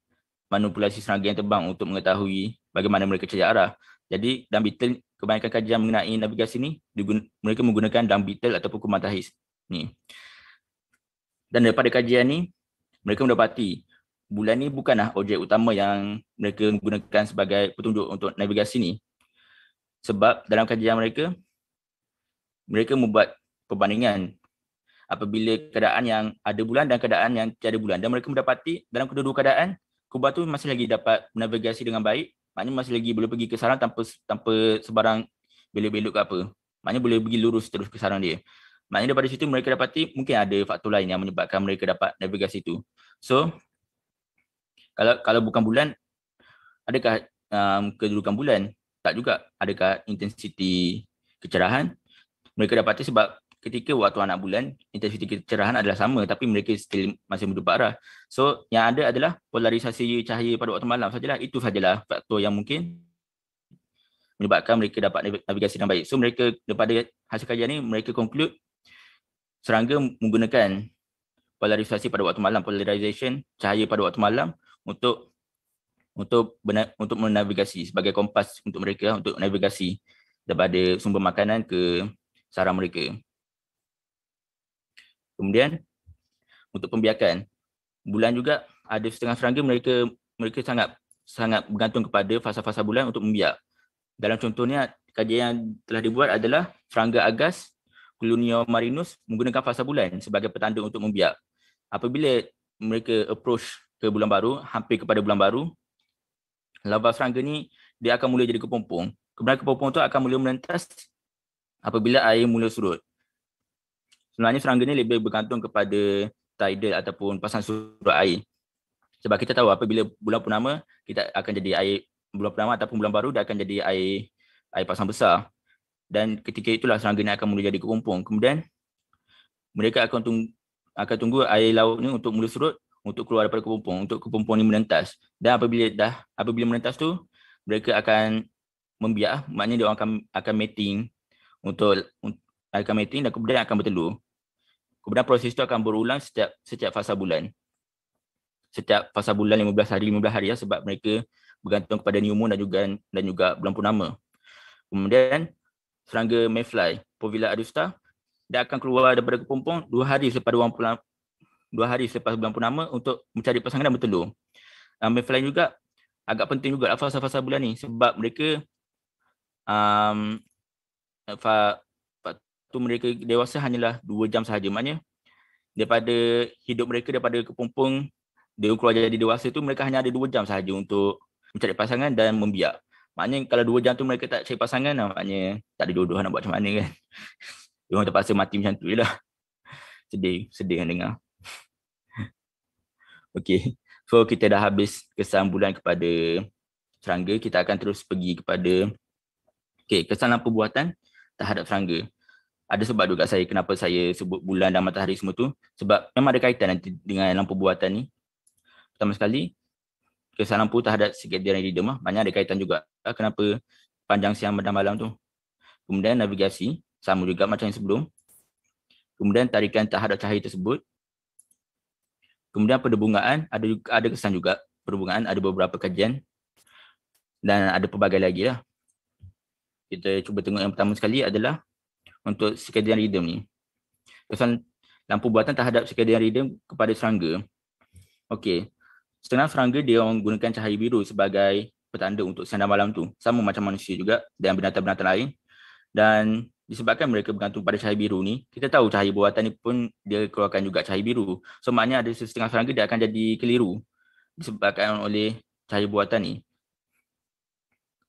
manipulasi serangga yang terbang untuk mengetahui bagaimana mereka cari arah. Jadi dan beetle kebanyakan kajian mengenai navigasi ni mereka menggunakan drum beetle ataupun kuman ni. Dan daripada kajian ni mereka mendapati bulan ni bukanlah objek utama yang mereka gunakan sebagai petunjuk untuk navigasi ni. Sebab dalam kajian mereka mereka membuat perbandingan apabila keadaan yang ada bulan dan keadaan yang tiada bulan dan mereka mendapati dalam kedua-dua keadaan kubah tu masih lagi dapat navigasi dengan baik maknanya masih lagi boleh pergi ke sarang tanpa tanpa sebarang belok-belok ke apa. Maknanya boleh pergi lurus terus ke sarang dia. Maknanya daripada situ mereka dapati mungkin ada faktor lain yang menyebabkan mereka dapat navigasi itu. So kalau kalau bukan bulan adakah um, kedudukan bulan? Tak juga. Adakah intensiti kecerahan? Mereka dapati sebab ketika waktu anak bulan intensiti kecerahan adalah sama tapi mereka still masih berdebar arah. So yang ada adalah polarisasi cahaya pada waktu malam sajalah itu sajalah faktor yang mungkin menyebabkan mereka dapat navigasi dengan baik. So mereka daripada hasil kajian ni mereka conclude serangga menggunakan polarisasi pada waktu malam polarization cahaya pada waktu malam untuk untuk benar, untuk menavigasi sebagai kompas untuk mereka lah, untuk navigasi daripada sumber makanan ke sarang mereka. Kemudian untuk pembiakan bulan juga ada setengah serangga mereka mereka sangat sangat bergantung kepada fasa-fasa bulan untuk membiak. Dalam contohnya kajian yang telah dibuat adalah serangga agas Colonia marinus menggunakan fasa bulan sebagai petanda untuk membiak. Apabila mereka approach ke bulan baru, hampir kepada bulan baru, larva serangga ni dia akan mula jadi kepompong. Kemudian kepompong tu akan mula menetas apabila air mula surut sebenarnya serangga ni lebih bergantung kepada tidal ataupun pasang surut air. Sebab kita tahu apabila bulan purnama kita akan jadi air bulan purnama ataupun bulan baru dia akan jadi air air pasang besar. Dan ketika itulah serangga ni akan mula jadi kerumpung. Kemudian mereka akan tunggu akan tunggu air laut ni untuk mula surut untuk keluar daripada kepompong untuk kepompong ni menentas dan apabila dah apabila menentas tu mereka akan membiak maknanya dia akan akan mating untuk akan mating dan kemudian akan bertelur Kemudian proses itu akan berulang setiap setiap fasa bulan. Setiap fasa bulan 15 hari 15 hari ya sebab mereka bergantung kepada new moon dan juga dan juga bulan purnama. Kemudian serangga mayfly Povilla adusta dia akan keluar daripada kepompong 2 hari selepas bulan purnama 2 hari selepas bulan purnama untuk mencari pasangan dan bertelur. Uh, mayfly juga agak penting juga fasa-fasa bulan ni sebab mereka um, waktu mereka dewasa hanyalah 2 jam sahaja. Maknanya daripada hidup mereka daripada kepompong dia keluar jadi dewasa tu mereka hanya ada 2 jam sahaja untuk mencari pasangan dan membiak. Maknanya kalau 2 jam tu mereka tak cari pasangan maknanya tak ada jodoh nak buat macam mana kan. (laughs) Dia orang terpaksa mati macam tu jelah. (laughs) Sedih, sedih kan dengar. (laughs) Okey. So kita dah habis kesan bulan kepada serangga, kita akan terus pergi kepada Okey, kesan perbuatan terhadap serangga ada sebab juga saya kenapa saya sebut bulan dan matahari semua tu sebab memang ada kaitan nanti dengan lampu buatan ni pertama sekali kesan lampu terhadap sekitaran di demah banyak ada kaitan juga kenapa panjang siang dan malam tu kemudian navigasi sama juga macam yang sebelum kemudian tarikan terhadap cahaya tersebut kemudian perdebungaan ada ada kesan juga perhubungan ada beberapa kajian dan ada pelbagai lagi lah kita cuba tengok yang pertama sekali adalah untuk circadian rhythm ni. Kesan lampu buatan terhadap circadian rhythm kepada serangga. Okey. Setengah serangga dia orang gunakan cahaya biru sebagai petanda untuk siang dan malam tu. Sama macam manusia juga dan binatang-binatang lain. Dan disebabkan mereka bergantung pada cahaya biru ni, kita tahu cahaya buatan ni pun dia keluarkan juga cahaya biru. So maknanya ada setengah serangga dia akan jadi keliru disebabkan oleh cahaya buatan ni.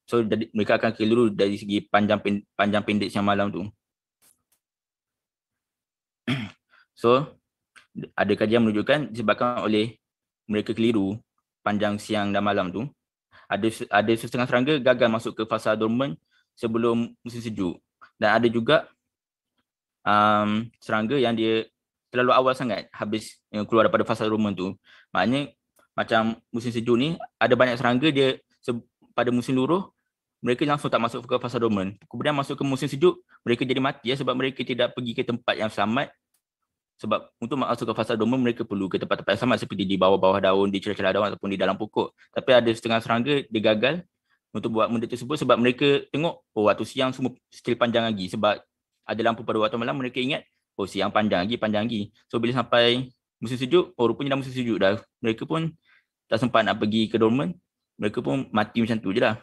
So mereka akan keliru dari segi panjang panjang pendek siang malam tu. (clears throat) so ada kajian menunjukkan disebabkan oleh mereka keliru panjang siang dan malam tu ada ada setengah serangga gagal masuk ke fasa dormant sebelum musim sejuk dan ada juga um, serangga yang dia terlalu awal sangat habis uh, keluar daripada fasa dormant tu maknanya macam musim sejuk ni ada banyak serangga dia pada musim luruh mereka langsung tak masuk ke fasa domen. Kemudian masuk ke musim sejuk, mereka jadi mati ya, sebab mereka tidak pergi ke tempat yang selamat. Sebab untuk masuk ke fasa domen, mereka perlu ke tempat-tempat yang selamat seperti di bawah-bawah daun, di celah-celah daun ataupun di dalam pokok. Tapi ada setengah serangga, dia gagal untuk buat benda tersebut sebab mereka tengok, oh waktu siang semua still panjang lagi sebab ada lampu pada waktu malam, mereka ingat, oh siang panjang lagi, panjang lagi. So bila sampai musim sejuk, oh rupanya dah musim sejuk dah. Mereka pun tak sempat nak pergi ke dormen, mereka pun mati macam tu je lah.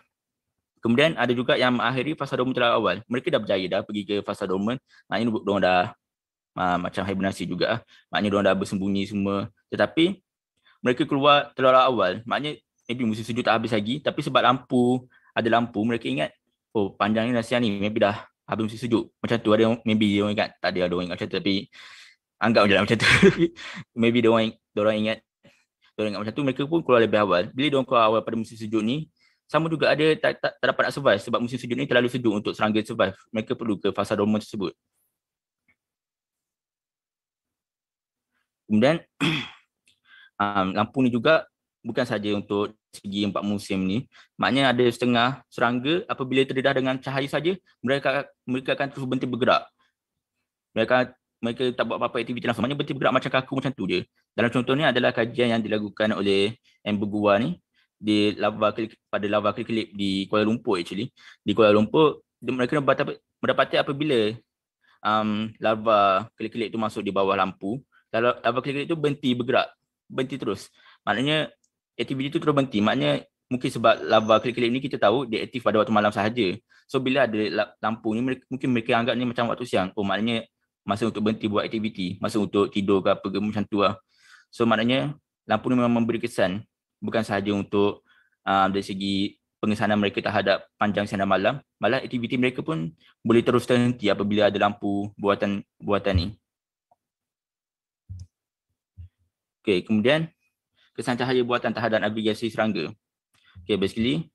Kemudian ada juga yang mengakhiri fasa dormant terlalu awal. Mereka dah berjaya dah pergi ke fasa dormant. Maknanya mereka dah uh, macam hibernasi juga. Lah. Maknanya mereka dah bersembunyi semua. Tetapi mereka keluar terlalu awal. Maknanya maybe musim sejuk tak habis lagi. Tapi sebab lampu, ada lampu, mereka ingat oh panjangnya nasihat ni maybe dah habis musim sejuk. Macam tu ada yang maybe dia orang ingat. Tak ada, ada lah, orang ingat macam tu tapi anggap je lah macam tu. (laughs) maybe orang, dia orang ingat. Dia orang ingat macam tu, mereka pun keluar lebih awal. Bila dia orang keluar awal pada musim sejuk ni, sama juga ada tak, tak, tak dapat nak survive sebab musim sejuk ni terlalu sejuk untuk serangga survive. Mereka perlu ke fasa dormant tersebut. Kemudian (clears throat) um, lampu ni juga bukan saja untuk segi empat musim ni. Maknanya ada setengah serangga apabila terdedah dengan cahaya saja mereka mereka akan terus berhenti bergerak. Mereka mereka tak buat apa-apa aktiviti langsung. Maknanya berhenti bergerak macam kaku macam tu je. Dalam contoh ni adalah kajian yang dilakukan oleh Amber Gua ni di lava klik, pada lava klik-klik di Kuala Lumpur actually di Kuala Lumpur di, mereka dapat mendapati apabila um, lava klik-klik tu masuk di bawah lampu lava, lava klik-klik tu berhenti bergerak berhenti terus maknanya aktiviti tu terus berhenti maknanya mungkin sebab lava klik-klik ni kita tahu dia aktif pada waktu malam sahaja so bila ada lampu ni mereka, mungkin mereka anggap ni macam waktu siang oh maknanya masa untuk berhenti buat aktiviti masa untuk tidur ke apa ke macam tu lah so maknanya lampu ni memang memberi kesan bukan sahaja untuk um, dari segi pengesanan mereka terhadap panjang siaran malam malah aktiviti mereka pun boleh terus terhenti apabila ada lampu buatan buatan ni Okay, kemudian kesan cahaya buatan terhadap navigasi serangga Okay, basically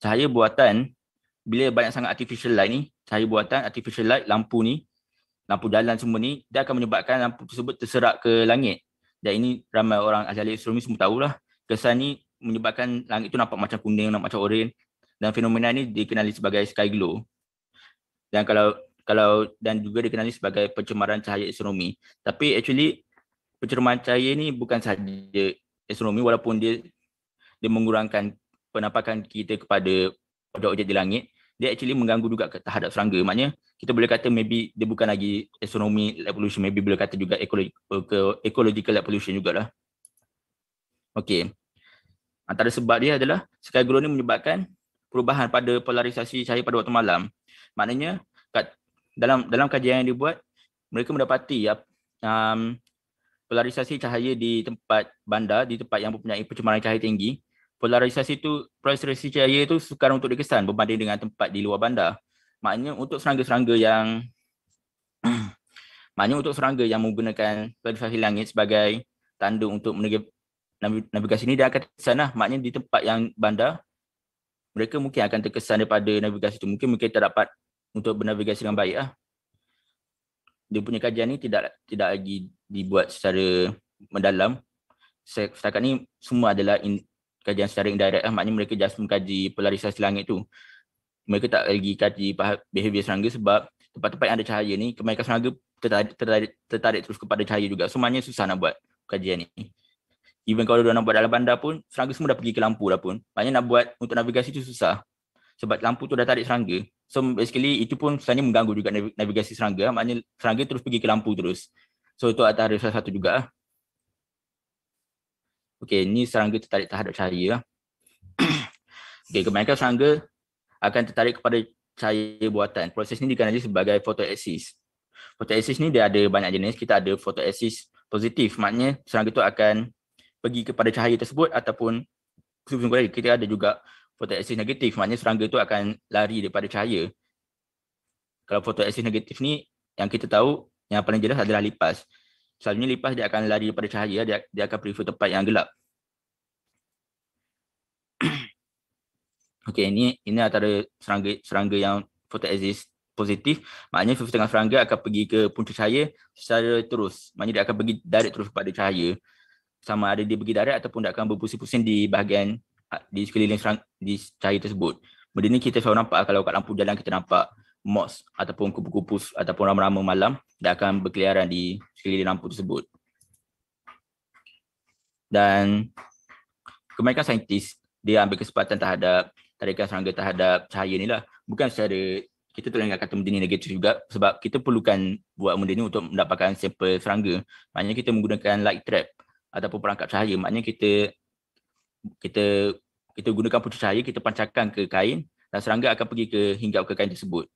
cahaya buatan bila banyak sangat artificial light ni cahaya buatan artificial light lampu ni lampu jalan semua ni dia akan menyebabkan lampu tersebut terserak ke langit dan ini ramai orang ahli astronomi semua tahulah kesan ni menyebabkan langit tu nampak macam kuning nampak macam oren dan fenomena ni dikenali sebagai sky glow dan kalau kalau dan juga dikenali sebagai pencemaran cahaya astronomi tapi actually pencemaran cahaya ni bukan sahaja astronomi walaupun dia dia mengurangkan penampakan kita kepada objek-objek di langit dia actually mengganggu juga ke, terhadap serangga. Maknanya kita boleh kata maybe dia bukan lagi astronomy light pollution, maybe boleh kata juga ekologi, eh, ke ecological light pollution jugalah. Okay. Antara sebab dia adalah sky glow ni menyebabkan perubahan pada polarisasi cahaya pada waktu malam. Maknanya kat, dalam dalam kajian yang dibuat, mereka mendapati ya, um, polarisasi cahaya di tempat bandar, di tempat yang mempunyai pencemaran cahaya tinggi polarisasi tu polarisasi cahaya tu sukar untuk dikesan berbanding dengan tempat di luar bandar maknanya untuk serangga-serangga yang (clears throat) maknanya untuk serangga yang menggunakan polarisasi langit sebagai tanda untuk navigasi ni dia akan terkesan lah maknanya di tempat yang bandar mereka mungkin akan terkesan daripada navigasi tu mungkin mereka tak dapat untuk bernavigasi dengan baik lah dia punya kajian ni tidak tidak lagi dibuat secara mendalam setakat ni semua adalah in, kajian secara indirect lah. Maknanya mereka just mengkaji polarisasi langit tu. Mereka tak lagi kaji behavior serangga sebab tempat-tempat yang ada cahaya ni, kebanyakan serangga tertarik, tertarik, tertarik terus kepada cahaya juga. So maknanya susah nak buat kajian ni. Even kalau dia nak buat dalam bandar pun, serangga semua dah pergi ke lampu dah pun. Maknanya nak buat untuk navigasi tu susah. Sebab lampu tu dah tarik serangga. So basically itu pun sebenarnya mengganggu juga navigasi serangga. Maknanya serangga terus pergi ke lampu terus. So itu atas salah satu juga Okey, ni serangga tertarik terhadap cahaya. (clears throat) Okey, kebanyakan serangga akan tertarik kepada cahaya buatan. Proses ni dikenali sebagai photoaxis. Photoaxis ni dia ada banyak jenis. Kita ada photoaxis positif, maknanya serangga tu akan pergi kepada cahaya tersebut ataupun sebenarnya kita ada juga photoaxis negatif, maknanya serangga tu akan lari daripada cahaya. Kalau photoaxis negatif ni yang kita tahu yang paling jelas adalah lipas. Selanjutnya lepas dia akan lari daripada cahaya, dia, dia akan prefer tempat yang gelap. (clears throat) Okey, ini ini antara serangga serangga yang photoexist positif, maknanya fufu dengan serangga akan pergi ke punca cahaya secara terus. Maknanya dia akan pergi direct terus kepada cahaya. Sama ada dia pergi direct ataupun dia akan berpusing-pusing di bahagian di sekeliling serang, di cahaya tersebut. Benda ni kita selalu nampak kalau kat lampu jalan kita nampak mos ataupun kupu-kupu ataupun rama-rama malam dan akan berkeliaran di sekeliling lampu tersebut. Dan kebanyakan saintis dia ambil kesempatan terhadap tarikan serangga terhadap cahaya ni lah. Bukan secara kita tak nak kata benda ni negatif juga sebab kita perlukan buat benda ni untuk mendapatkan sampel serangga. Maknanya kita menggunakan light trap ataupun perangkap cahaya. Maknanya kita kita kita gunakan putih cahaya, kita pancarkan ke kain dan serangga akan pergi ke hinggap ke kain tersebut.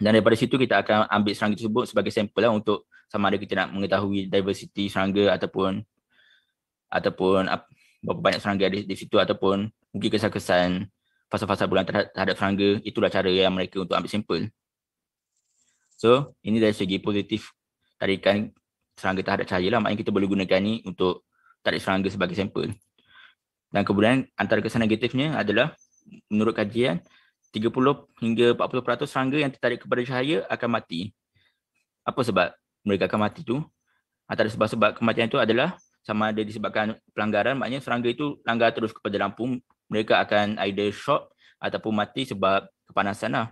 Dan daripada situ kita akan ambil serangga tersebut sebagai sampel lah untuk sama ada kita nak mengetahui diversity serangga ataupun ataupun berapa banyak serangga di, di situ ataupun mungkin kesan-kesan fasa-fasa bulan terhadap, terhadap serangga itulah cara yang mereka untuk ambil sampel. So ini dari segi positif tarikan serangga terhadap cahaya lah maknanya kita boleh gunakan ni untuk tarik serangga sebagai sampel. Dan kemudian antara kesan negatifnya adalah menurut kajian 30 hingga 40% serangga yang tertarik kepada cahaya akan mati. Apa sebab mereka akan mati tu? Antara ah, sebab-sebab kematian itu adalah sama ada disebabkan pelanggaran, maknanya serangga itu langgar terus kepada lampu, mereka akan either shock ataupun mati sebab kepanasan lah.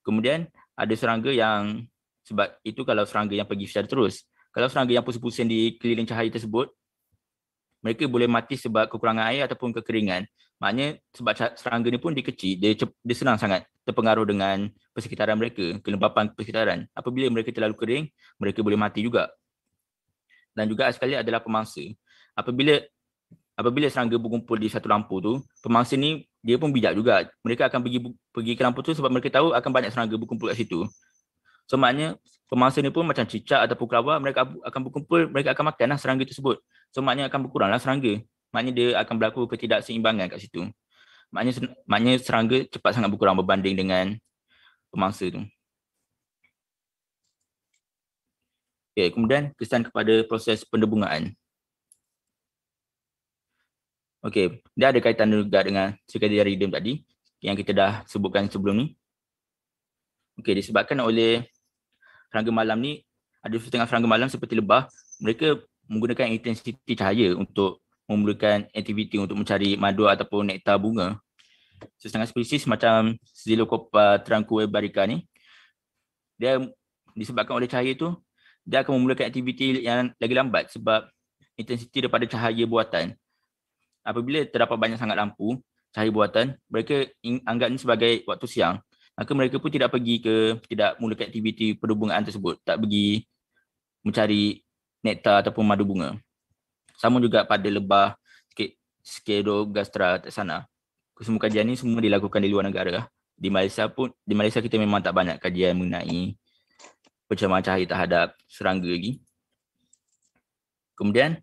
Kemudian ada serangga yang sebab itu kalau serangga yang pergi secara terus. Kalau serangga yang pusing-pusing di keliling cahaya tersebut, mereka boleh mati sebab kekurangan air ataupun kekeringan. Maknanya sebab serangga ni pun dia kecil, dia, dia senang sangat terpengaruh dengan persekitaran mereka, kelembapan persekitaran. Apabila mereka terlalu kering, mereka boleh mati juga. Dan juga sekali adalah pemangsa. Apabila apabila serangga berkumpul di satu lampu tu, pemangsa ni dia pun bijak juga. Mereka akan pergi pergi ke lampu tu sebab mereka tahu akan banyak serangga berkumpul kat situ. So maknanya pemangsa ni pun macam cicak ataupun kelawar, mereka akan berkumpul, mereka akan makanlah lah serangga tersebut. So maknanya akan berkuranglah serangga maknanya dia akan berlaku ketidakseimbangan kat situ. Maknanya, maknanya serangga cepat sangat berkurang berbanding dengan pemangsa tu. Okay, kemudian kesan kepada proses pendebungaan. Okey, dia ada kaitan juga dengan circadian rhythm tadi yang kita dah sebutkan sebelum ni. Okey, disebabkan oleh serangga malam ni ada setengah serangga malam seperti lebah, mereka menggunakan intensiti cahaya untuk memerlukan aktiviti untuk mencari madu ataupun nektar bunga sesetengah spesies macam Xylocopa tranquebarica ni dia disebabkan oleh cahaya tu dia akan memulakan aktiviti yang lagi lambat sebab intensiti daripada cahaya buatan apabila terdapat banyak sangat lampu cahaya buatan mereka anggap ini sebagai waktu siang maka mereka pun tidak pergi ke tidak mulakan aktiviti perhubungan tersebut tak pergi mencari nektar ataupun madu bunga sama juga pada lebah skedo gastra kat sana semua kajian ni semua dilakukan di luar negara di Malaysia pun di Malaysia kita memang tak banyak kajian mengenai pencemaran cahaya terhadap serangga lagi kemudian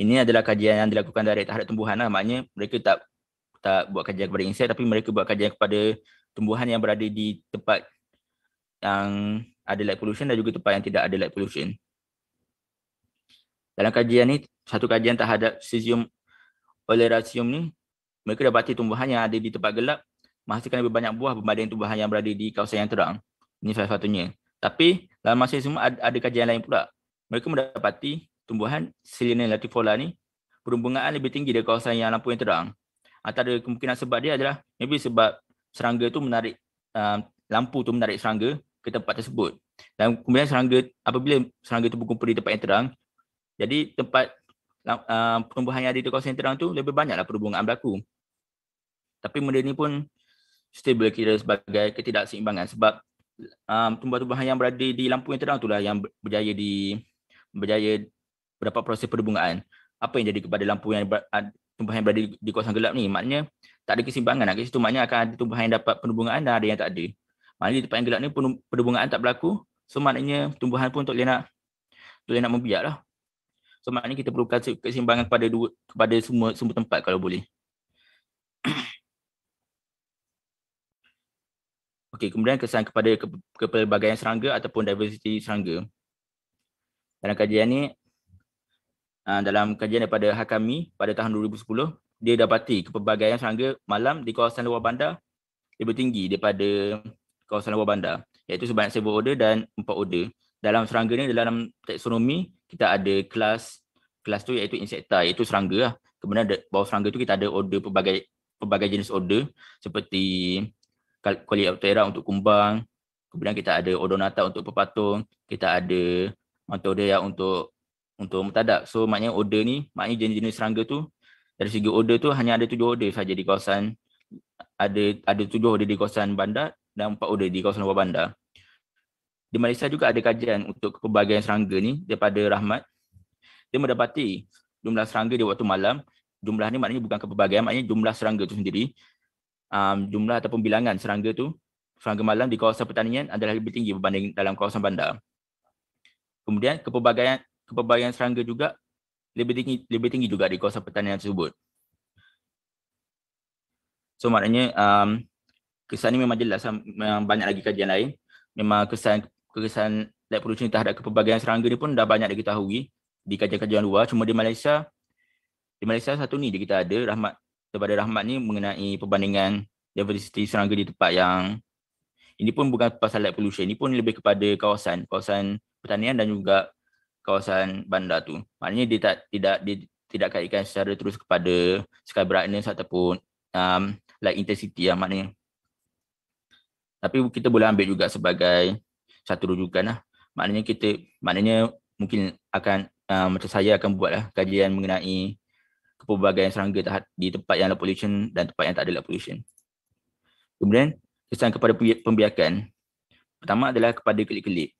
ini adalah kajian yang dilakukan direct terhadap tumbuhan lah. maknanya mereka tak tak buat kajian kepada insek tapi mereka buat kajian kepada tumbuhan yang berada di tempat yang ada light pollution dan juga tempat yang tidak ada light pollution. Dalam kajian ni satu kajian terhadap cesium oleracium ni mereka dapati tumbuhan yang ada di tempat gelap menghasilkan lebih banyak buah berbanding tumbuhan yang berada di kawasan yang terang. Ini salah satunya. Tapi dalam masa semua ada, ada kajian lain pula. Mereka mendapati tumbuhan Selenium latifolia ni perumbungaan lebih tinggi dari kawasan yang lampu yang terang. Antara kemungkinan sebab dia adalah maybe sebab serangga tu menarik um, lampu tu menarik serangga ke tempat tersebut. Dan kemudian serangga apabila serangga tu berkumpul di tempat yang terang, jadi tempat uh, yang ada di call terang tu lebih banyaklah perhubungan berlaku. Tapi benda ni pun stable kira sebagai ketidakseimbangan sebab um, tumbuhan-tumbuhan yang berada di lampu yang terang itulah yang berjaya di berjaya berapa proses perhubungan. Apa yang jadi kepada lampu yang ber, tumbuhan yang berada di kawasan gelap ni maknanya tak ada keseimbangan lah. situ maknanya akan ada tumbuhan yang dapat perhubungan dan ada yang tak ada. Maknanya di tempat yang gelap ni perhubungan tak berlaku so maknanya tumbuhan pun untuk dia nak untuk nak membiak lah. So maknanya kita perlukan keseimbangan kepada dua kepada semua semua tempat kalau boleh. (clears throat) Okey, kemudian kesan kepada ke, kepelbagaian serangga ataupun diversity serangga. Dalam kajian ni ah, dalam kajian daripada Hakami pada tahun 2010, dia dapati kepelbagaian serangga malam di kawasan luar bandar lebih tinggi daripada kawasan luar bandar iaitu sebanyak 7 order dan 4 order. Dalam serangga ni dalam taksonomi kita ada kelas kelas tu iaitu insekta iaitu serangga lah. Kemudian ada, bawah serangga tu kita ada order pelbagai pelbagai jenis order seperti Coleoptera untuk kumbang, kemudian kita ada Odonata untuk pepatung, kita ada Mantodea untuk untuk mutadak. So maknanya order ni, maknanya jenis-jenis serangga tu dari segi order tu hanya ada tujuh order saja di kawasan ada ada tujuh order di kawasan bandar dan empat order di kawasan luar bandar di Malaysia juga ada kajian untuk kepelbagaian serangga ni daripada Rahmat. Dia mendapati jumlah serangga di waktu malam, jumlah ni maknanya bukan kepelbagaian, maknanya jumlah serangga tu sendiri. Um, jumlah ataupun bilangan serangga tu, serangga malam di kawasan pertanian adalah lebih tinggi berbanding dalam kawasan bandar. Kemudian kepelbagaian kepelbagaian serangga juga lebih tinggi lebih tinggi juga di kawasan pertanian tersebut. So maknanya um, kesan ni memang jelas memang banyak lagi kajian lain memang kesan kekesan light pollution terhadap kepelbagaian serangga ni pun dah banyak diketahui di kajian-kajian luar cuma di Malaysia di Malaysia satu ni je kita ada rahmat daripada rahmat ni mengenai perbandingan diversity serangga di tempat yang ini pun bukan pasal light pollution ini pun lebih kepada kawasan kawasan pertanian dan juga kawasan bandar tu maknanya dia tak tidak dia tidak kaitkan secara terus kepada sky brightness ataupun um, light intensity yang lah maknanya tapi kita boleh ambil juga sebagai satu rujukan lah. Maknanya kita, maknanya mungkin akan uh, macam saya akan buat lah kajian mengenai kepelbagaian serangga tahap di tempat yang ada pollution dan tempat yang tak ada pollution. Kemudian kesan kepada pembiakan. Pertama adalah kepada kelik-kelik.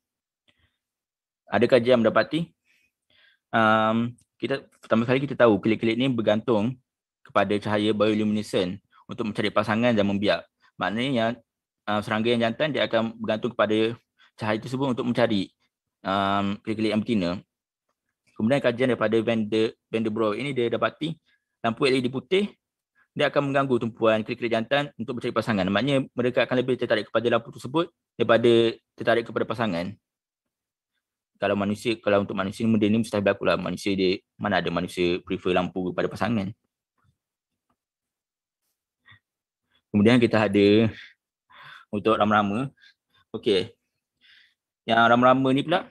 Ada kajian mendapati um, kita pertama kali kita tahu kelik-kelik ni bergantung kepada cahaya bioluminescent untuk mencari pasangan dan membiak. Maknanya yang uh, serangga yang jantan dia akan bergantung kepada cahaya tersebut untuk mencari um, kelip-kelip yang betina. Kemudian kajian daripada vendor vendor bro ini dia dapati lampu LED putih dia akan mengganggu tumpuan kelip-kelip jantan untuk mencari pasangan. Maknanya mereka akan lebih tertarik kepada lampu tersebut daripada tertarik kepada pasangan. Kalau manusia, kalau untuk manusia ini, benda ini mustahil berlaku lah. Manusia dia, mana ada manusia prefer lampu kepada pasangan. Kemudian kita ada untuk rama-rama. Okey, yang rama-rama ni pula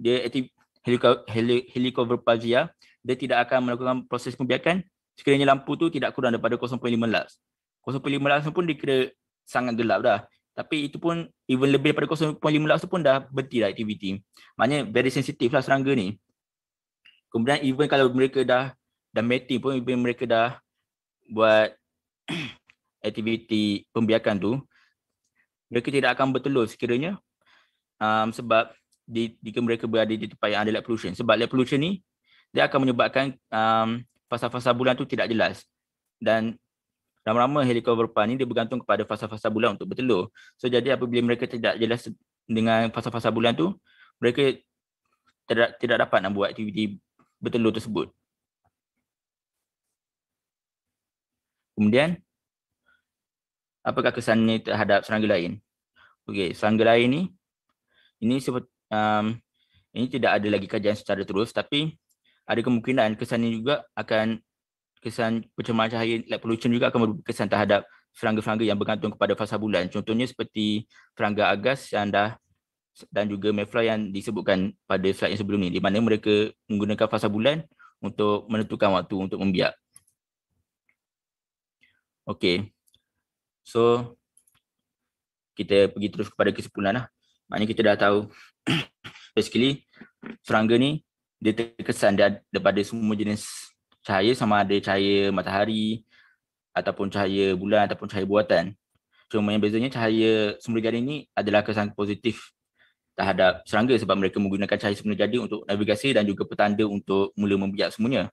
dia aktif helico, heli, helicoverpazia dia tidak akan melakukan proses pembiakan sekiranya lampu tu tidak kurang daripada 0.5 lux 0.5 lux pun dikira sangat gelap dah tapi itu pun even lebih daripada 0.5 lux tu pun dah berhenti dah aktiviti maknanya very sensitive lah serangga ni kemudian even kalau mereka dah dah mating pun even mereka dah buat (clears throat) aktiviti pembiakan tu mereka tidak akan bertelur sekiranya um, sebab di, di mereka berada di tempat yang ada light pollution. Sebab light pollution ni dia akan menyebabkan um, fasa-fasa bulan tu tidak jelas. Dan ramai-ramai helikopterpa ni dia bergantung kepada fasa-fasa bulan untuk bertelur. So jadi apabila mereka tidak jelas dengan fasa-fasa bulan tu, mereka tidak tidak dapat nak buat aktiviti bertelur tersebut. Kemudian apakah kesannya terhadap serangga lain? Okey, serangga lain ni ini sebut um, ini tidak ada lagi kajian secara terus tapi ada kemungkinan kesan ini juga akan kesan pencemaran cahaya light pollution juga akan memberi kesan terhadap serangga-serangga yang bergantung kepada fasa bulan. Contohnya seperti serangga agas yang dah dan juga mayfly yang disebutkan pada slide yang sebelum ini di mana mereka menggunakan fasa bulan untuk menentukan waktu untuk membiak. Okay, So kita pergi terus kepada kesimpulanlah maknanya kita dah tahu (clears throat) basically serangga ni dia terkesan dia daripada semua jenis cahaya sama ada cahaya matahari ataupun cahaya bulan ataupun cahaya buatan. Cuma yang bezanya cahaya semula jadi ni adalah kesan positif terhadap serangga sebab mereka menggunakan cahaya semula jadi untuk navigasi dan juga petanda untuk mula membiak semuanya.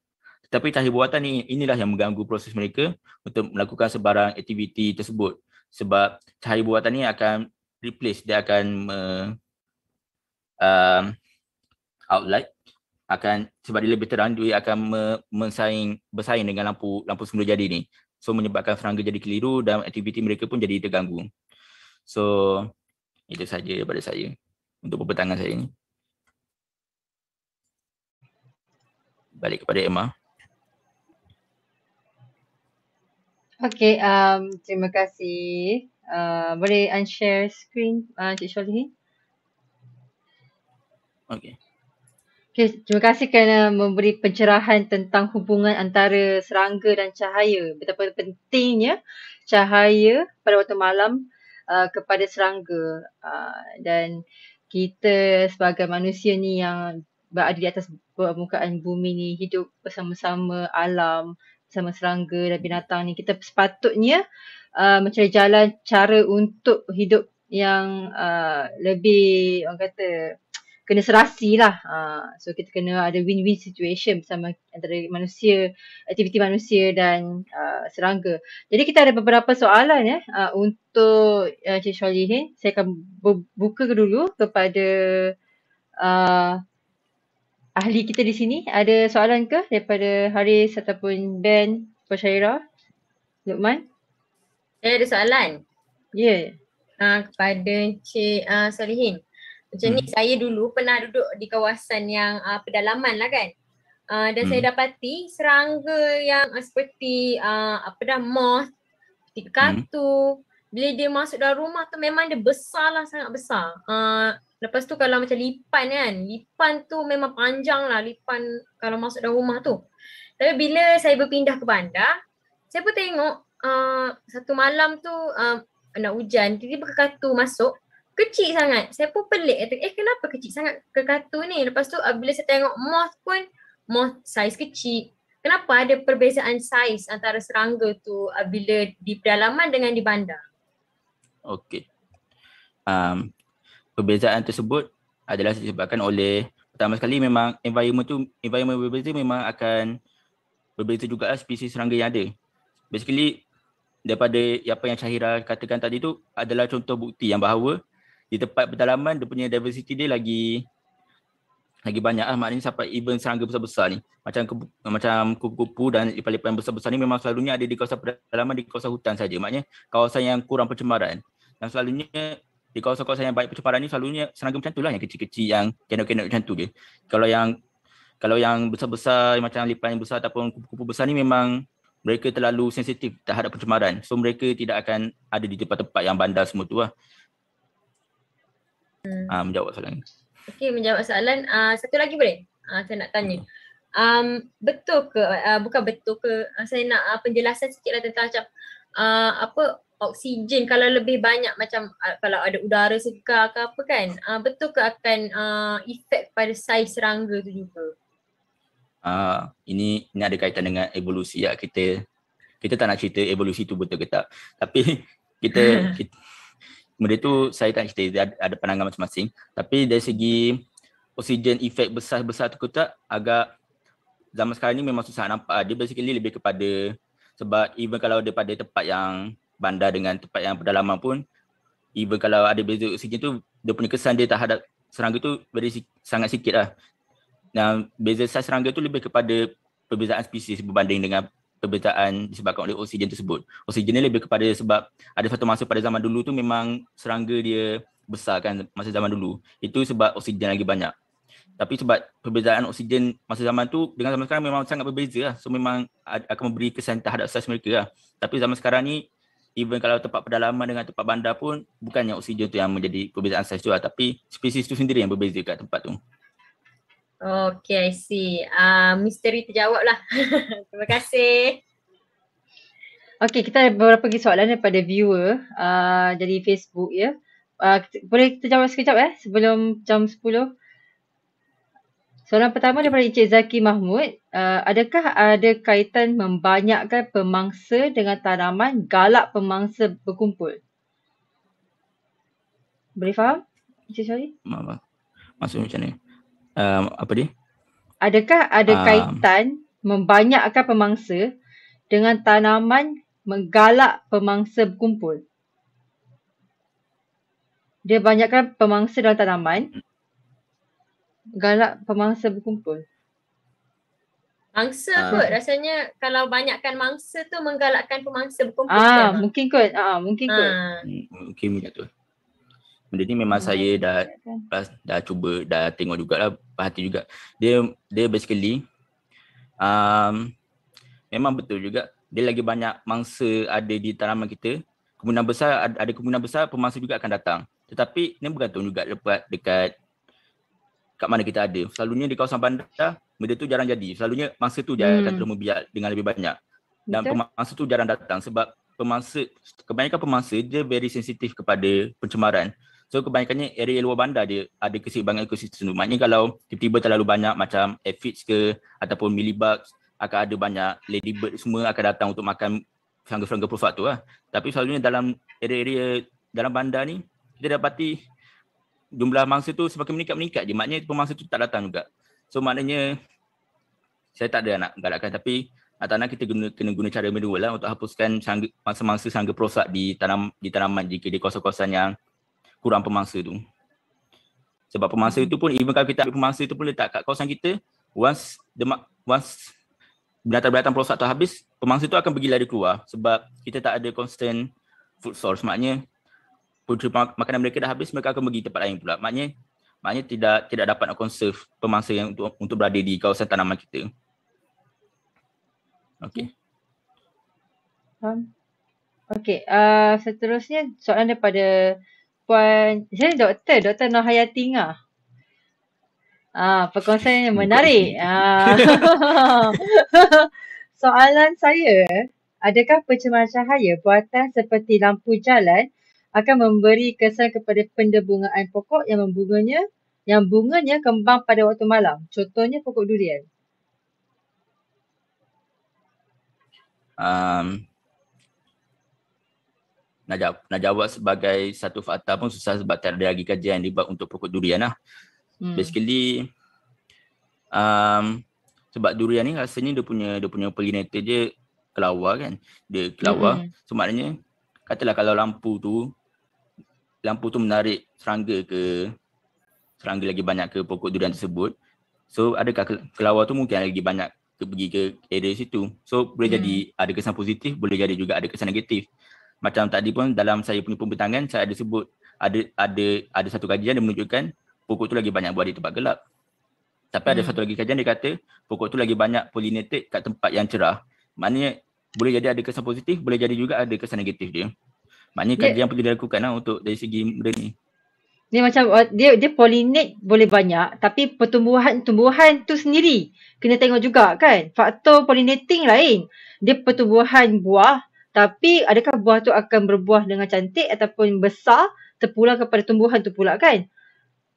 Tetapi cahaya buatan ni inilah yang mengganggu proses mereka untuk melakukan sebarang aktiviti tersebut sebab cahaya buatan ni akan replace dia akan uh, um, outlight akan sebab dia lebih terang dia akan me, mensaing bersaing dengan lampu lampu semula jadi ni so menyebabkan serangga jadi keliru dan aktiviti mereka pun jadi terganggu so itu saja daripada saya untuk perbetangan saya ni balik kepada Emma Okay, um, terima kasih. Uh, boleh unshare screen, uh, Cik Sholihi? Okay. Okay, terima kasih kerana memberi pencerahan tentang hubungan antara serangga dan cahaya. Betapa pentingnya cahaya pada waktu malam uh, kepada serangga. Uh, dan kita sebagai manusia ni yang berada di atas permukaan bumi ni, hidup bersama-sama alam, sama serangga dan binatang ni kita sepatutnya uh, mencari jalan cara untuk hidup yang uh, lebih orang kata kena serasi lah. Uh, so kita kena ada win-win situation bersama antara manusia, aktiviti manusia dan uh, serangga. Jadi kita ada beberapa soalan ya uh, untuk uh, Cik Saya akan buka dulu kepada uh, ahli kita di sini ada soalan ke daripada Haris ataupun Ben atau Syaira? Lukman? Eh ada soalan? Ya. Yeah. Ya. Uh, kepada Encik uh, ah, Salihin. Macam hmm. ni saya dulu pernah duduk di kawasan yang uh, pedalaman lah kan. Uh, dan hmm. saya dapati serangga yang uh, seperti uh, apa dah moth, tikatu, hmm. bila dia masuk dalam rumah tu memang dia besar lah sangat besar. Uh, Lepas tu kalau macam lipan kan, lipan tu memang panjang lah lipan kalau masuk dalam rumah tu. Tapi bila saya berpindah ke bandar, saya pun tengok uh, satu malam tu uh, nak hujan, tiba-tiba kekatu masuk, kecil sangat. Saya pun pelik, kata, eh kenapa kecil sangat kekatu ni? Lepas tu uh, bila saya tengok moth pun, moth saiz kecil. Kenapa ada perbezaan saiz antara serangga tu uh, bila di pedalaman dengan di bandar? Okay. Um, perbezaan tersebut adalah disebabkan oleh pertama sekali memang environment tu environment berbeza memang akan berbeza juga lah spesies serangga yang ada. Basically daripada apa yang Syahira katakan tadi tu adalah contoh bukti yang bahawa di tempat pedalaman dia punya diversity dia lagi lagi banyak lah maknanya sampai even serangga besar-besar ni macam kupu, macam kupu-kupu dan lipat-lipat besar-besar ni memang selalunya ada di kawasan pedalaman di kawasan hutan saja maknanya kawasan yang kurang pencemaran dan selalunya di kawasan-kawasan yang baik percemaran ni selalunya serangga macam tu lah yang kecil-kecil yang kenok-kenok macam tu je. Kalau yang kalau yang besar-besar macam lipan yang besar ataupun kupu-kupu besar ni memang mereka terlalu sensitif terhadap pencemaran. So mereka tidak akan ada di tempat-tempat yang bandar semua tu lah. Hmm. Uh, menjawab soalan. Okey, menjawab soalan. Uh, satu lagi boleh? Uh, saya nak tanya. Hmm. Um, betul ke, uh, bukan betul ke, uh, saya nak uh, penjelasan sikit lah tentang macam uh, apa oksigen kalau lebih banyak macam uh, kalau ada udara segar ke apa kan uh, betul ke akan uh, ah, efek pada saiz serangga tu juga uh, ini ini ada kaitan dengan evolusi ya kita kita tak nak cerita evolusi tu betul ke tak tapi (laughs) kita, (laughs) kita benda tu saya tak cerita ada pandangan masing-masing tapi dari segi oksigen efek besar-besar tu ke agak zaman sekarang ni memang susah nampak dia basically lebih kepada sebab even kalau daripada tempat yang bandar dengan tempat yang pedalaman pun even kalau ada beza oksigen tu dia punya kesan dia terhadap serangga tu very, sangat sikit lah dan beza saiz serangga tu lebih kepada perbezaan spesies berbanding dengan perbezaan disebabkan oleh oksigen tersebut. Oksigen ni lebih kepada sebab ada satu masa pada zaman dulu tu memang serangga dia besar kan masa zaman dulu. Itu sebab oksigen lagi banyak. Tapi sebab perbezaan oksigen masa zaman tu dengan zaman sekarang memang sangat berbeza lah. So memang akan memberi kesan terhadap size mereka lah. Tapi zaman sekarang ni even kalau tempat pedalaman dengan tempat bandar pun bukannya oksigen tu yang menjadi perbezaan saiz tu lah, tapi spesies tu sendiri yang berbeza kat tempat tu. Okay, I see. Uh, misteri terjawab lah. (laughs) Terima kasih. Okay, kita ada beberapa lagi soalan daripada viewer uh, ah, dari Facebook ya. Yeah. Uh, boleh kita jawab sekejap eh sebelum jam 10. Soalan pertama daripada Encik Zaki Mahmud, uh, adakah ada kaitan membanyakkan pemangsa dengan tanaman galak pemangsa berkumpul? Boleh faham? Encik sorry. Maksudnya macam ni. Um, apa dia? Adakah ada um, kaitan membanyakkan pemangsa dengan tanaman menggalak pemangsa berkumpul? Dia banyakkan pemangsa dalam tanaman. Hmm galak pemangsa berkumpul. Mangsa uh. kot rasanya kalau banyakkan mangsa tu menggalakkan pemangsa berkumpul. Ah, kan? mungkin kot. Ah, mungkin ah. kot. Hmm, okay, mungkin tu. Benda ni memang ah, saya dah, dah kan. dah cuba dah tengok jugalah perhati juga. Dia dia basically um, memang betul juga dia lagi banyak mangsa ada di tanaman kita. Kemungkinan besar ada kemungkinan besar pemangsa juga akan datang. Tetapi ni bergantung juga dekat dekat kat mana kita ada. Selalunya di kawasan bandar, benda tu jarang jadi. Selalunya mangsa tu dia hmm. akan terus membiak dengan lebih banyak. Dan Betul. pemangsa tu jarang datang sebab pemangsa, kebanyakan pemangsa dia very sensitif kepada pencemaran. So kebanyakannya area luar bandar dia ada kesibangan ekosistem tu. Maknanya kalau tiba-tiba terlalu banyak macam aphids ke ataupun millibugs akan ada banyak ladybird semua akan datang untuk makan serangga-serangga profat tu lah. Tapi selalunya dalam area-area dalam bandar ni kita dapati jumlah mangsa tu semakin meningkat-meningkat je. Maknanya pemangsa tu tak datang juga. So maknanya saya tak ada nak galakkan tapi tanah kita guna, kena guna cara medual lah untuk hapuskan sangga, mangsa-mangsa sangga perosak di tanam di tanaman jika di kawasan-kawasan yang kurang pemangsa tu. Sebab pemangsa itu hmm. pun even kalau kita ambil pemangsa itu pun letak kat kawasan kita once the once binatang-binatang perosak tu habis pemangsa itu akan pergi lari keluar sebab kita tak ada constant food source maknanya Putera makanan mereka dah habis mereka akan pergi tempat lain pula. Maknanya maknanya tidak tidak dapat nak conserve pemangsa yang untuk untuk berada di kawasan tanaman kita. Okey. Um, Okey, uh, seterusnya soalan daripada puan saya doktor Dr. Nohayati Ngah. Ah, uh, perkongsian yang menarik. (laughs) Ah. (laughs) soalan saya, adakah pencemaran cahaya buatan seperti lampu jalan akan memberi kesan kepada pendebungaan pokok yang bunganya yang bunganya kembang pada waktu malam. Contohnya pokok durian. Um, nak, jawab, nak jawab sebagai satu fakta pun susah sebab tak ada lagi kajian yang dibuat untuk pokok durian lah. Hmm. Basically, um, sebab durian ni rasanya dia punya dia punya pollinator dia kelawar kan. Dia kelawar. Hmm. hmm. So maknanya katalah kalau lampu tu lampu tu menarik serangga ke serangga lagi banyak ke pokok durian tersebut so adakah kelawar tu mungkin lagi banyak ke pergi ke area situ so boleh hmm. jadi ada kesan positif boleh jadi juga ada kesan negatif macam tadi pun dalam saya punya pembentangan saya ada sebut ada ada ada satu kajian yang menunjukkan pokok tu lagi banyak buah di tempat gelap tapi hmm. ada satu lagi kajian dia kata pokok tu lagi banyak pollinated kat tempat yang cerah maknanya boleh jadi ada kesan positif boleh jadi juga ada kesan negatif dia Maknanya kerja kan yang perlu dilakukan lah untuk dari segi benda ni. Dia macam oh, dia dia pollinate boleh banyak tapi pertumbuhan tumbuhan tu sendiri kena tengok juga kan. Faktor pollinating lain. Dia pertumbuhan buah tapi adakah buah tu akan berbuah dengan cantik ataupun besar terpulang kepada tumbuhan tu pula kan.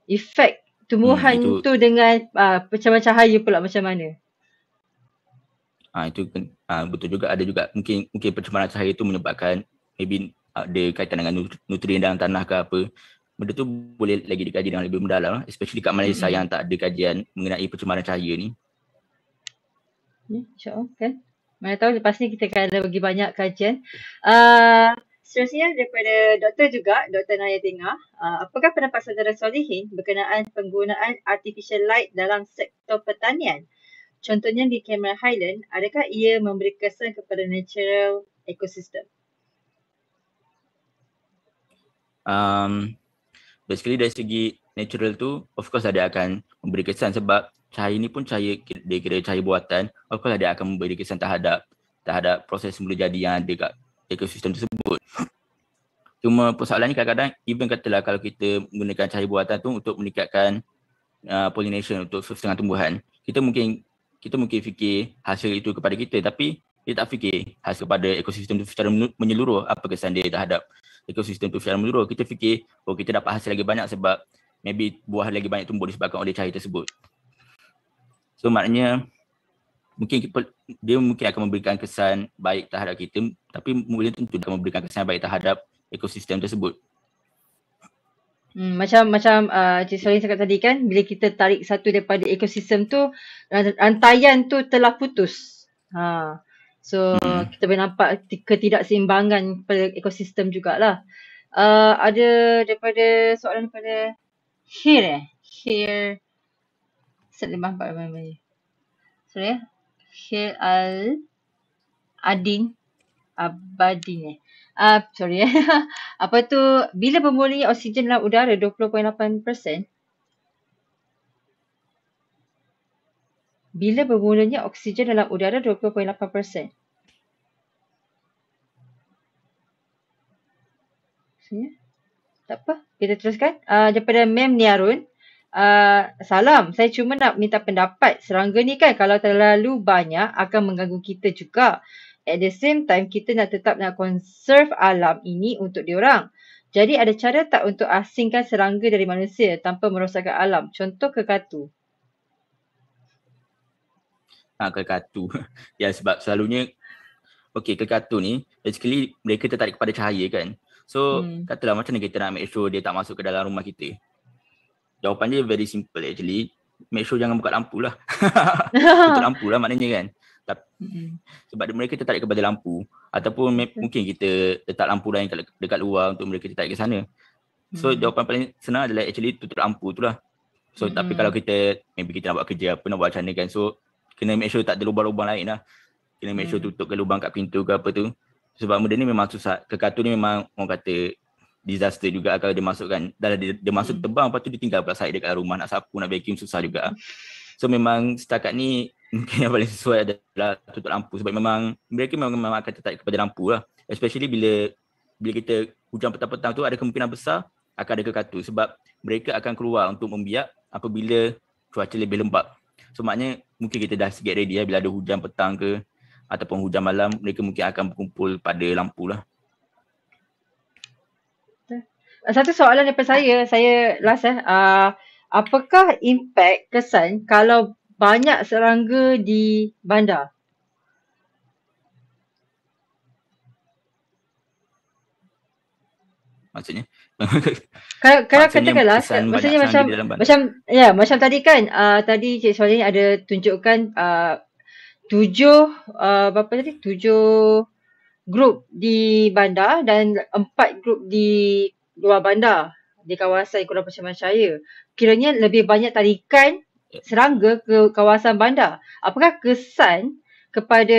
Efek tumbuhan hmm, tu dengan uh, ah, percaman cahaya pula macam mana. Ah itu uh, betul juga ada juga mungkin mungkin percaman cahaya itu menyebabkan maybe ada kaitan dengan nutrien dalam tanah ke apa benda tu boleh lagi dikaji dengan lebih mendalam especially kat Malaysia mm-hmm. yang tak ada kajian mengenai pencemaran cahaya ni ya, InsyaAllah kan mana tahu lepas ni kita akan bagi banyak kajian uh, seterusnya daripada doktor juga Dr. Naya Tengah uh, apakah pendapat saudara Solihin berkenaan penggunaan artificial light dalam sektor pertanian contohnya di Cameron Highland adakah ia memberi kesan kepada natural ecosystem um, basically dari segi natural tu of course ada lah akan memberi kesan sebab cahaya ni pun cahaya dia kira cahaya buatan of course lah dia akan memberi kesan terhadap terhadap proses semula jadi yang ada kat ekosistem tersebut cuma persoalannya kadang-kadang even katalah kalau kita menggunakan cahaya buatan tu untuk meningkatkan uh, pollination untuk setengah tumbuhan kita mungkin kita mungkin fikir hasil itu kepada kita tapi kita tak fikir hasil kepada ekosistem itu secara menyeluruh apa kesan dia terhadap ekosistem tu secara menyeluruh kita fikir oh kita dapat hasil lagi banyak sebab maybe buah lagi banyak tumbuh disebabkan oleh cahaya tersebut so maknanya mungkin dia mungkin akan memberikan kesan baik terhadap kita tapi mungkin tentu akan memberikan kesan baik terhadap ekosistem tersebut Hmm, macam macam uh, Cik Sorin cakap tadi kan bila kita tarik satu daripada ekosistem tu rantaian tu telah putus. Ha. So hmm. kita boleh nampak ketidakseimbangan pada ekosistem jugalah. Uh, ada daripada soalan daripada Sheer eh? Sheer Selimah Pak Ramai Sorry eh? Sheer Al Adin Abadin eh? Uh, sorry eh? (laughs) Apa tu bila pemulihan oksigen dalam udara 20.8% bila bermulanya oksigen dalam udara 20.8%. Ya. Tak apa, kita teruskan. Uh, daripada Mem Niarun, uh, salam. Saya cuma nak minta pendapat. Serangga ni kan kalau terlalu banyak akan mengganggu kita juga. At the same time, kita nak tetap nak conserve alam ini untuk diorang. Jadi ada cara tak untuk asingkan serangga dari manusia tanpa merosakkan alam? Contoh kekatu ah kekatu (laughs) ya sebab selalunya okey kekatu ni basically mereka tertarik kepada cahaya kan so hmm. katalah macam mana kita nak make sure dia tak masuk ke dalam rumah kita jawapan dia very simple actually make sure jangan buka lampu lah (laughs) tutup lampu lah maknanya kan tapi, hmm. sebab mereka tertarik kepada lampu ataupun hmm. mungkin kita letak lampu lain dekat, dekat luar untuk mereka tertarik ke sana so hmm. jawapan paling senang adalah actually tutup lampu tu lah So hmm tapi kalau kita maybe kita nak buat kerja apa nak buat macam mana kan so kena make sure tak ada lubang-lubang lain lah kena make sure hmm. tutup ke lubang kat pintu ke apa tu sebab benda ni memang susah kekatu ni memang orang kata disaster juga lah kalau dia masukkan dah lah dia, dia masuk hmm. tebang lepas tu dia tinggal pula dekat rumah nak sapu nak vacuum susah juga lah. so memang setakat ni (laughs) mungkin yang paling sesuai adalah tutup lampu sebab memang mereka memang, memang akan tertarik kepada lampu lah especially bila bila kita hujan petang-petang tu ada kemungkinan besar akan ada kekatu sebab mereka akan keluar untuk membiak apabila cuaca lebih lembab So maknanya mungkin kita dah sikit ready ya bila ada hujan petang ke ataupun hujan malam mereka mungkin akan berkumpul pada lampu lah. Satu soalan daripada saya, saya last eh. Uh, apakah impak kesan kalau banyak serangga di bandar? Maksudnya? (laughs) kalau kalau katakanlah maksudnya macam macam ya macam tadi kan uh, tadi Cik Suhaili ada tunjukkan uh, tujuh uh, berapa tadi tujuh grup di bandar dan empat grup di luar bandar di kawasan Kuala Pasaman Syaya. Kiranya lebih banyak tarikan ya. serangga ke kawasan bandar. Apakah kesan kepada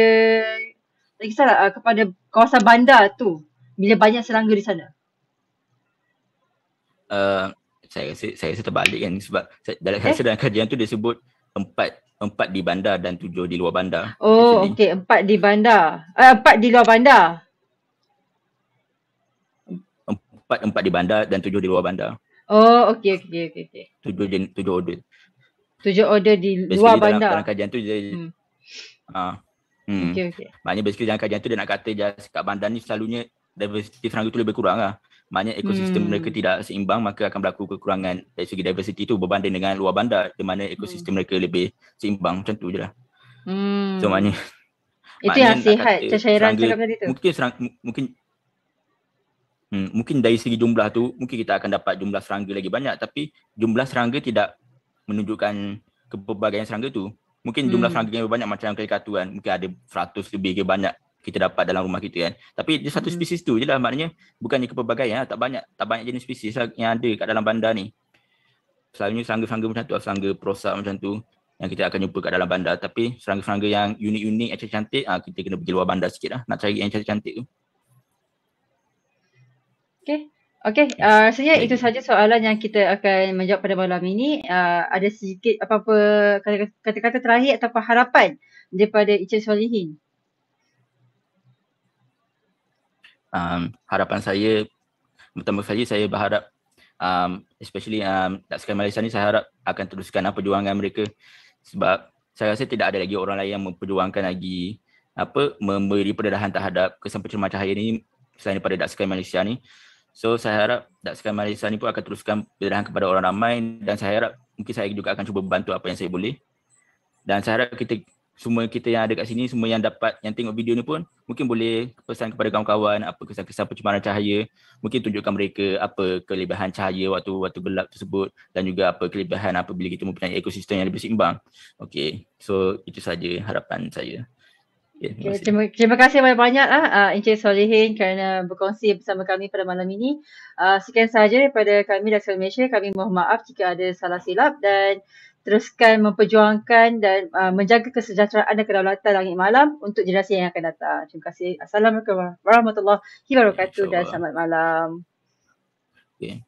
lagi salah uh, kepada kawasan bandar tu bila banyak serangga di sana? uh, saya rasa saya rasa terbalik kan sebab dalam eh? dalam kajian tu dia sebut empat empat di bandar dan tujuh di luar bandar. Oh, okey, empat di bandar. Eh, empat di luar bandar. Empat empat di bandar dan tujuh di luar bandar. Oh, okey okey okey okey. Tujuh di tujuh order. Tujuh order di luar dalam, bandar. Dalam kajian tu dia hmm. Uh, hmm. Okey okey. Maknanya basically dalam kajian tu dia nak kata just bandar ni selalunya diversity serangga tu lebih kurang lah maknanya ekosistem hmm. mereka tidak seimbang maka akan berlaku kekurangan dari segi diversity tu berbanding dengan luar bandar di mana ekosistem hmm. mereka lebih seimbang macam tu je lah. Hmm. So maknanya itu yang sihat cecairan cakap tadi tu. Mungkin serang, mungkin hmm, mungkin dari segi jumlah tu mungkin kita akan dapat jumlah serangga lagi banyak tapi jumlah serangga tidak menunjukkan kepelbagaian serangga tu. Mungkin jumlah hmm. serangga yang banyak macam yang kali katuan mungkin ada 100 lebih ke banyak kita dapat dalam rumah kita kan. Tapi dia satu hmm. spesies tu je lah maknanya bukannya kepelbagaian ha. lah. tak banyak tak banyak jenis spesies lah yang ada kat dalam bandar ni. Selalunya serangga-serangga macam tu lah, serangga perosak macam tu yang kita akan jumpa kat dalam bandar tapi serangga-serangga yang unik-unik yang cantik ah ha, kita kena pergi luar bandar sikit lah nak cari yang cantik-cantik tu. Okay. Okay, uh, rasanya okay. itu saja soalan yang kita akan menjawab pada malam ini. Uh, ada sedikit apa-apa kata-kata terakhir ataupun harapan daripada Ichen Solihin um, harapan saya pertama saya saya berharap um, especially um, Datuk Malaysia ni saya harap akan teruskan apa uh, perjuangan mereka sebab saya rasa tidak ada lagi orang lain yang memperjuangkan lagi apa memberi pendedahan terhadap kesempatan cahaya ini selain daripada Datuk Malaysia ni. So saya harap Datuk Malaysia ni pun akan teruskan pendedahan kepada orang ramai dan saya harap mungkin saya juga akan cuba bantu apa yang saya boleh. Dan saya harap kita semua kita yang ada kat sini, semua yang dapat yang tengok video ni pun mungkin boleh pesan kepada kawan-kawan apa kesan-kesan pencemaran cahaya, mungkin tunjukkan mereka apa kelebihan cahaya waktu waktu gelap tersebut dan juga apa kelebihan apa bila kita mempunyai ekosistem yang lebih seimbang. Okey, so itu saja harapan saya. Okay, ya, terima, kasih. terima kasih banyak-banyak uh, Encik Solehin kerana berkongsi bersama kami pada malam ini. Uh, sekian sahaja daripada kami dari Malaysia, kami mohon maaf jika ada salah silap dan teruskan memperjuangkan dan uh, menjaga kesejahteraan dan kedaulatan langit malam untuk generasi yang akan datang. Terima kasih. Assalamualaikum warahmatullahi wabarakatuh dan selamat malam. Okay.